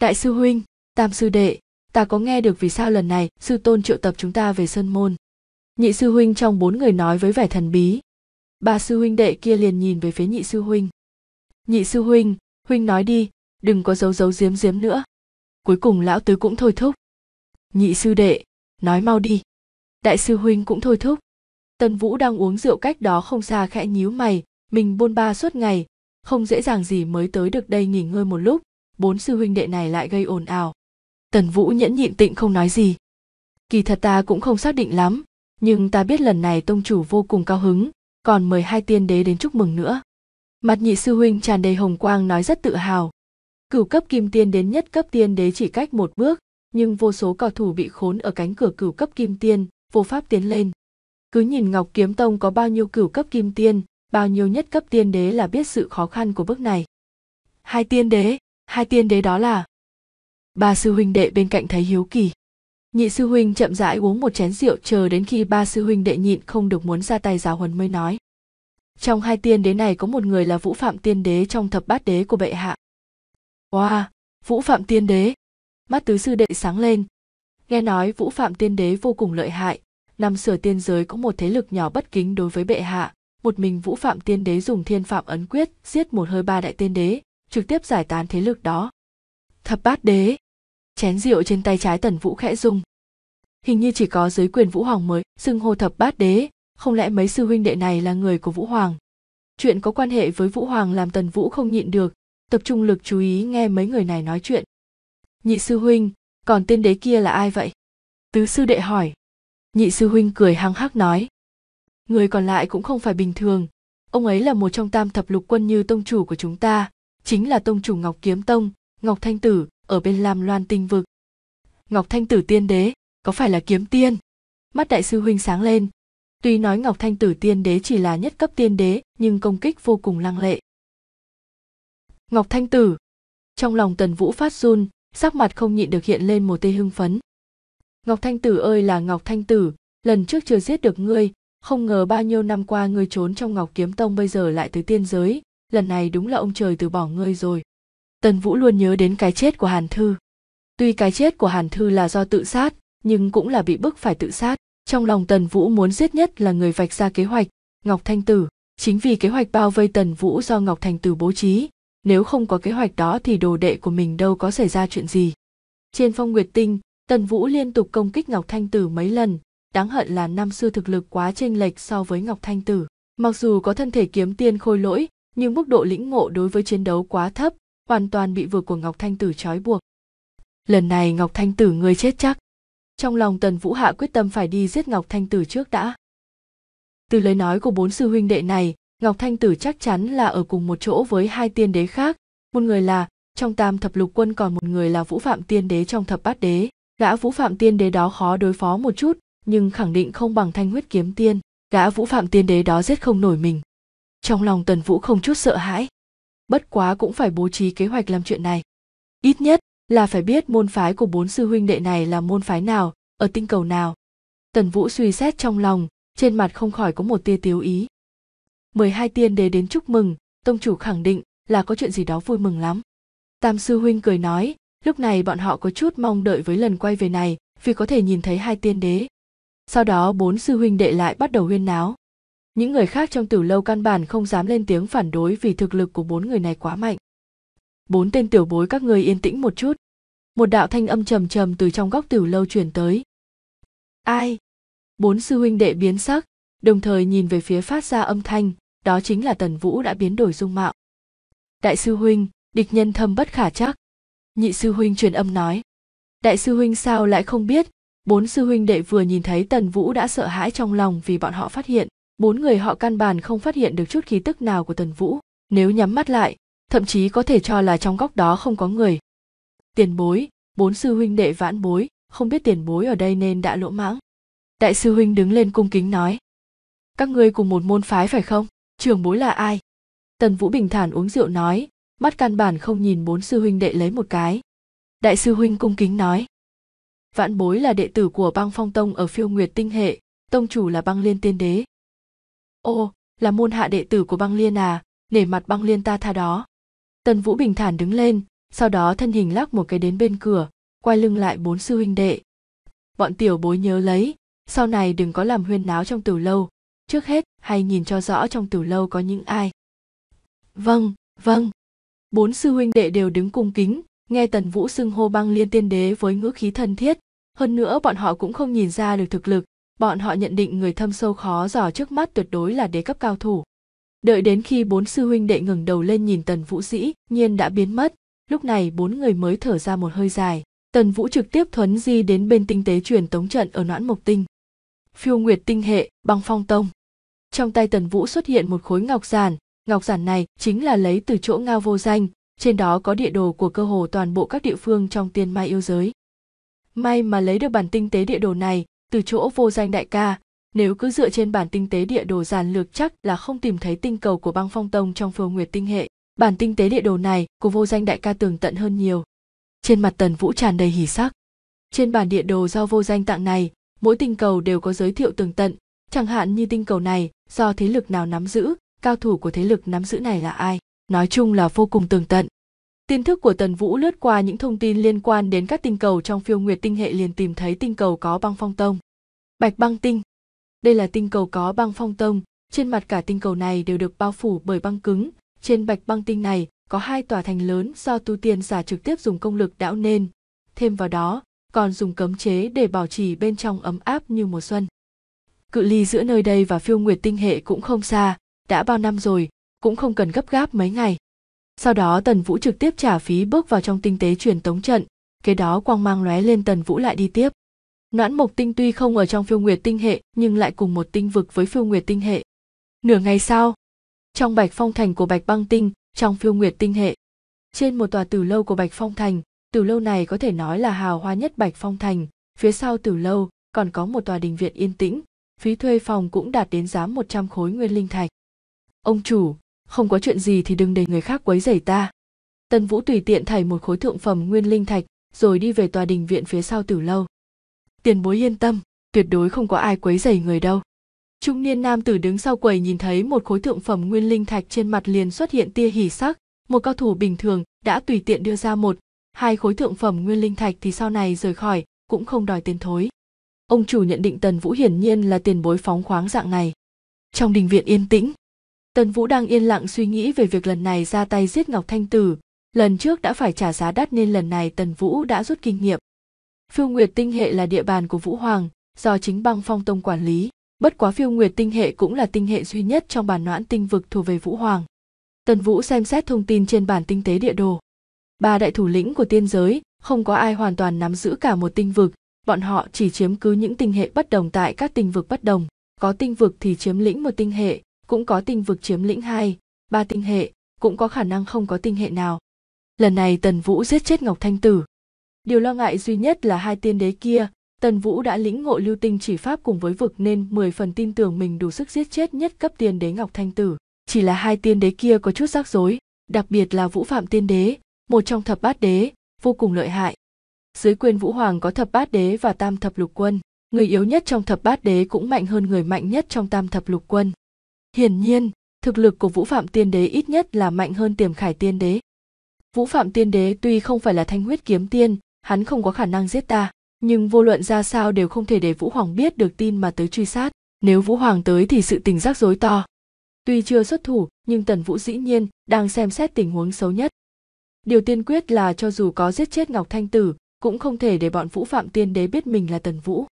đại sư huynh tam sư đệ ta có nghe được vì sao lần này sư tôn triệu tập chúng ta về sơn môn nhị sư huynh trong bốn người nói với vẻ thần bí ba sư huynh đệ kia liền nhìn về phía nhị sư huynh nhị sư huynh huynh nói đi đừng có giấu giấu giếm giếm nữa cuối cùng lão tứ cũng thôi thúc nhị sư đệ nói mau đi đại sư huynh cũng thôi thúc tân vũ đang uống rượu cách đó không xa khẽ nhíu mày mình bôn ba suốt ngày không dễ dàng gì mới tới được đây nghỉ ngơi một lúc bốn sư huynh đệ này lại gây ồn ào tần vũ nhẫn nhịn tịnh không nói gì kỳ thật ta cũng không xác định lắm nhưng ta biết lần này tông chủ vô cùng cao hứng còn mời hai tiên đế đến chúc mừng nữa mặt nhị sư huynh tràn đầy hồng quang nói rất tự hào cửu cấp kim tiên đến nhất cấp tiên đế chỉ cách một bước nhưng vô số cao thủ bị khốn ở cánh cửa cửu cấp kim tiên vô pháp tiến lên cứ nhìn ngọc kiếm tông có bao nhiêu cửu cấp kim tiên bao nhiêu nhất cấp tiên đế là biết sự khó khăn của bước này hai tiên đế hai tiên đế đó là ba sư huynh đệ bên cạnh thấy hiếu kỳ nhị sư huynh chậm rãi uống một chén rượu chờ đến khi ba sư huynh đệ nhịn không được muốn ra tay giáo huấn mới nói trong hai tiên đế này có một người là vũ phạm tiên đế trong thập bát đế của bệ hạ wow vũ phạm tiên đế mắt tứ sư đệ sáng lên nghe nói vũ phạm tiên đế vô cùng lợi hại năm sửa tiên giới có một thế lực nhỏ bất kính đối với bệ hạ một mình vũ phạm tiên đế dùng thiên phạm ấn quyết giết một hơi ba đại tiên đế trực tiếp giải tán thế lực đó thập bát đế chén rượu trên tay trái tần vũ khẽ rung hình như chỉ có dưới quyền vũ hoàng mới xưng hô thập bát đế không lẽ mấy sư huynh đệ này là người của vũ hoàng chuyện có quan hệ với vũ hoàng làm tần vũ không nhịn được tập trung lực chú ý nghe mấy người này nói chuyện nhị sư huynh còn tên đế kia là ai vậy tứ sư đệ hỏi nhị sư huynh cười hăng hắc nói người còn lại cũng không phải bình thường ông ấy là một trong tam thập lục quân như tông chủ của chúng ta chính là tông chủ ngọc kiếm tông ngọc thanh tử ở bên Lam Loan tinh vực. Ngọc Thanh Tử Tiên Đế, có phải là kiếm tiên? Mắt đại sư huynh sáng lên. Tuy nói Ngọc Thanh Tử Tiên Đế chỉ là nhất cấp tiên đế, nhưng công kích vô cùng lăng lệ. Ngọc Thanh Tử. Trong lòng Tần Vũ phát run, sắc mặt không nhịn được hiện lên một tia hưng phấn. Ngọc Thanh Tử ơi là Ngọc Thanh Tử, lần trước chưa giết được ngươi, không ngờ bao nhiêu năm qua ngươi trốn trong Ngọc Kiếm Tông bây giờ lại tới tiên giới, lần này đúng là ông trời từ bỏ ngươi rồi tần vũ luôn nhớ đến cái chết của hàn thư tuy cái chết của hàn thư là do tự sát nhưng cũng là bị bức phải tự sát trong lòng tần vũ muốn giết nhất là người vạch ra kế hoạch ngọc thanh tử chính vì kế hoạch bao vây tần vũ do ngọc Thanh tử bố trí nếu không có kế hoạch đó thì đồ đệ của mình đâu có xảy ra chuyện gì trên phong nguyệt tinh tần vũ liên tục công kích ngọc thanh tử mấy lần đáng hận là năm xưa thực lực quá chênh lệch so với ngọc thanh tử mặc dù có thân thể kiếm tiên khôi lỗi nhưng mức độ lĩnh ngộ đối với chiến đấu quá thấp hoàn toàn bị vừa của ngọc thanh tử trói buộc lần này ngọc thanh tử người chết chắc trong lòng tần vũ hạ quyết tâm phải đi giết ngọc thanh tử trước đã từ lời nói của bốn sư huynh đệ này ngọc thanh tử chắc chắn là ở cùng một chỗ với hai tiên đế khác một người là trong tam thập lục quân còn một người là vũ phạm tiên đế trong thập bát đế gã vũ phạm tiên đế đó khó đối phó một chút nhưng khẳng định không bằng thanh huyết kiếm tiên gã vũ phạm tiên đế đó giết không nổi mình trong lòng tần vũ không chút sợ hãi bất quá cũng phải bố trí kế hoạch làm chuyện này ít nhất là phải biết môn phái của bốn sư huynh đệ này là môn phái nào ở tinh cầu nào tần vũ suy xét trong lòng trên mặt không khỏi có một tia tiếu ý mười hai tiên đế đến chúc mừng tông chủ khẳng định là có chuyện gì đó vui mừng lắm tam sư huynh cười nói lúc này bọn họ có chút mong đợi với lần quay về này vì có thể nhìn thấy hai tiên đế sau đó bốn sư huynh đệ lại bắt đầu huyên náo những người khác trong tử lâu căn bản không dám lên tiếng phản đối vì thực lực của bốn người này quá mạnh bốn tên tiểu bối các người yên tĩnh một chút một đạo thanh âm trầm trầm từ trong góc tử lâu chuyển tới ai bốn sư huynh đệ biến sắc đồng thời nhìn về phía phát ra âm thanh đó chính là tần vũ đã biến đổi dung mạo đại sư huynh địch nhân thâm bất khả chắc nhị sư huynh truyền âm nói đại sư huynh sao lại không biết bốn sư huynh đệ vừa nhìn thấy tần vũ đã sợ hãi trong lòng vì bọn họ phát hiện bốn người họ căn bản không phát hiện được chút khí tức nào của tần vũ nếu nhắm mắt lại thậm chí có thể cho là trong góc đó không có người tiền bối bốn sư huynh đệ vãn bối không biết tiền bối ở đây nên đã lỗ mãng đại sư huynh đứng lên cung kính nói các ngươi cùng một môn phái phải không trường bối là ai tần vũ bình thản uống rượu nói mắt căn bản không nhìn bốn sư huynh đệ lấy một cái đại sư huynh cung kính nói vãn bối là đệ tử của băng phong tông ở phiêu nguyệt tinh hệ tông chủ là băng liên tiên đế ô là môn hạ đệ tử của băng liên à nể mặt băng liên ta tha đó tần vũ bình thản đứng lên sau đó thân hình lắc một cái đến bên cửa quay lưng lại bốn sư huynh đệ bọn tiểu bối nhớ lấy sau này đừng có làm huyên náo trong tử lâu trước hết hay nhìn cho rõ trong tử lâu có những ai vâng vâng bốn sư huynh đệ đều đứng cung kính nghe tần vũ xưng hô băng liên tiên đế với ngữ khí thân thiết hơn nữa bọn họ cũng không nhìn ra được thực lực bọn họ nhận định người thâm sâu khó dò trước mắt tuyệt đối là đế cấp cao thủ đợi đến khi bốn sư huynh đệ ngừng đầu lên nhìn tần vũ sĩ nhiên đã biến mất lúc này bốn người mới thở ra một hơi dài tần vũ trực tiếp thuấn di đến bên tinh tế truyền tống trận ở noãn mộc tinh phiêu nguyệt tinh hệ băng phong tông trong tay tần vũ xuất hiện một khối ngọc giản ngọc giản này chính là lấy từ chỗ ngao vô danh trên đó có địa đồ của cơ hồ toàn bộ các địa phương trong tiên mai yêu giới may mà lấy được bản tinh tế địa đồ này từ chỗ vô danh đại ca nếu cứ dựa trên bản tinh tế địa đồ giản lược chắc là không tìm thấy tinh cầu của băng phong tông trong phương nguyệt tinh hệ bản tinh tế địa đồ này của vô danh đại ca tường tận hơn nhiều trên mặt tần vũ tràn đầy hỉ sắc trên bản địa đồ do vô danh tặng này mỗi tinh cầu đều có giới thiệu tường tận chẳng hạn như tinh cầu này do thế lực nào nắm giữ cao thủ của thế lực nắm giữ này là ai nói chung là vô cùng tường tận tin thức của tần vũ lướt qua những thông tin liên quan đến các tinh cầu trong phiêu nguyệt tinh hệ liền tìm thấy tinh cầu có băng phong tông Bạch băng tinh. Đây là tinh cầu có băng phong tông, trên mặt cả tinh cầu này đều được bao phủ bởi băng cứng. Trên bạch băng tinh này có hai tòa thành lớn do tu tiên giả trực tiếp dùng công lực đảo nên. Thêm vào đó, còn dùng cấm chế để bảo trì bên trong ấm áp như mùa xuân. Cự ly giữa nơi đây và phiêu nguyệt tinh hệ cũng không xa, đã bao năm rồi, cũng không cần gấp gáp mấy ngày. Sau đó Tần Vũ trực tiếp trả phí bước vào trong tinh tế truyền tống trận, kế đó quang mang lóe lên Tần Vũ lại đi tiếp. Noãn Mộc Tinh tuy không ở trong phiêu nguyệt tinh hệ nhưng lại cùng một tinh vực với phiêu nguyệt tinh hệ. Nửa ngày sau, trong Bạch Phong Thành của Bạch Băng Tinh, trong phiêu nguyệt tinh hệ, trên một tòa tử lâu của Bạch Phong Thành, tử lâu này có thể nói là hào hoa nhất Bạch Phong Thành, phía sau tử lâu còn có một tòa đình viện yên tĩnh, phí thuê phòng cũng đạt đến giá 100 khối nguyên linh thạch. Ông chủ, không có chuyện gì thì đừng để người khác quấy rầy ta. Tân Vũ tùy tiện thảy một khối thượng phẩm nguyên linh thạch, rồi đi về tòa đình viện phía sau tử lâu tiền bối yên tâm tuyệt đối không có ai quấy rầy người đâu trung niên nam tử đứng sau quầy nhìn thấy một khối thượng phẩm nguyên linh thạch trên mặt liền xuất hiện tia hỉ sắc một cao thủ bình thường đã tùy tiện đưa ra một hai khối thượng phẩm nguyên linh thạch thì sau này rời khỏi cũng không đòi tiền thối ông chủ nhận định tần vũ hiển nhiên là tiền bối phóng khoáng dạng này trong đình viện yên tĩnh tần vũ đang yên lặng suy nghĩ về việc lần này ra tay giết ngọc thanh tử lần trước đã phải trả giá đắt nên lần này tần vũ đã rút kinh nghiệm Phiêu Nguyệt Tinh Hệ là địa bàn của Vũ Hoàng, do chính băng phong tông quản lý. Bất quá Phiêu Nguyệt Tinh Hệ cũng là tinh hệ duy nhất trong bản noãn tinh vực thuộc về Vũ Hoàng. Tần Vũ xem xét thông tin trên bản tinh tế địa đồ. Ba đại thủ lĩnh của tiên giới, không có ai hoàn toàn nắm giữ cả một tinh vực, bọn họ chỉ chiếm cứ những tinh hệ bất đồng tại các tinh vực bất đồng. Có tinh vực thì chiếm lĩnh một tinh hệ, cũng có tinh vực chiếm lĩnh hai, ba tinh hệ, cũng có khả năng không có tinh hệ nào. Lần này Tần Vũ giết chết Ngọc Thanh Tử, Điều lo ngại duy nhất là hai tiên đế kia, Tần Vũ đã lĩnh ngộ lưu tinh chỉ pháp cùng với vực nên 10 phần tin tưởng mình đủ sức giết chết nhất cấp tiên đế Ngọc Thanh Tử. Chỉ là hai tiên đế kia có chút rắc rối, đặc biệt là Vũ Phạm tiên đế, một trong thập bát đế, vô cùng lợi hại. Dưới quyền Vũ Hoàng có thập bát đế và tam thập lục quân, người yếu nhất trong thập bát đế cũng mạnh hơn người mạnh nhất trong tam thập lục quân. Hiển nhiên, thực lực của Vũ Phạm tiên đế ít nhất là mạnh hơn Tiềm Khải tiên đế. Vũ Phạm tiên đế tuy không phải là thanh huyết kiếm tiên, hắn không có khả năng giết ta nhưng vô luận ra sao đều không thể để vũ hoàng biết được tin mà tới truy sát nếu vũ hoàng tới thì sự tình rắc rối to tuy chưa xuất thủ nhưng tần vũ dĩ nhiên đang xem xét tình huống xấu nhất điều tiên quyết là cho dù có giết chết ngọc thanh tử cũng không thể để bọn vũ phạm tiên đế biết mình là tần vũ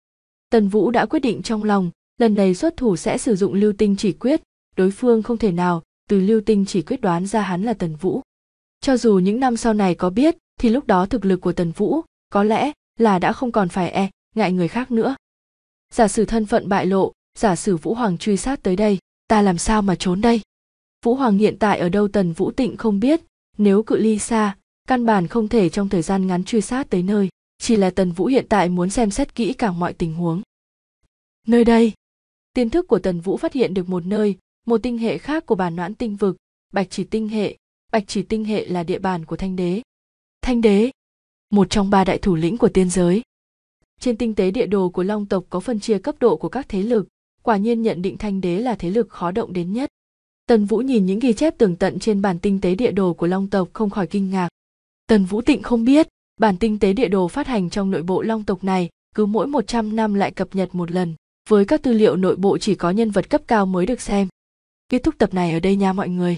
tần vũ đã quyết định trong lòng lần này xuất thủ sẽ sử dụng lưu tinh chỉ quyết đối phương không thể nào từ lưu tinh chỉ quyết đoán ra hắn là tần vũ cho dù những năm sau này có biết thì lúc đó thực lực của tần vũ có lẽ là đã không còn phải e ngại người khác nữa giả sử thân phận bại lộ giả sử vũ hoàng truy sát tới đây ta làm sao mà trốn đây vũ hoàng hiện tại ở đâu tần vũ tịnh không biết nếu cự ly xa căn bản không thể trong thời gian ngắn truy sát tới nơi chỉ là tần vũ hiện tại muốn xem xét kỹ càng mọi tình huống nơi đây tiến thức của tần vũ phát hiện được một nơi một tinh hệ khác của bản noãn tinh vực bạch chỉ tinh hệ bạch chỉ tinh hệ là địa bàn của thanh đế thanh đế một trong ba đại thủ lĩnh của tiên giới trên tinh tế địa đồ của long tộc có phân chia cấp độ của các thế lực quả nhiên nhận định thanh đế là thế lực khó động đến nhất tần vũ nhìn những ghi chép tường tận trên bản tinh tế địa đồ của long tộc không khỏi kinh ngạc tần vũ tịnh không biết bản tinh tế địa đồ phát hành trong nội bộ long tộc này cứ mỗi 100 năm lại cập nhật một lần với các tư liệu nội bộ chỉ có nhân vật cấp cao mới được xem kết thúc tập này ở đây nha mọi người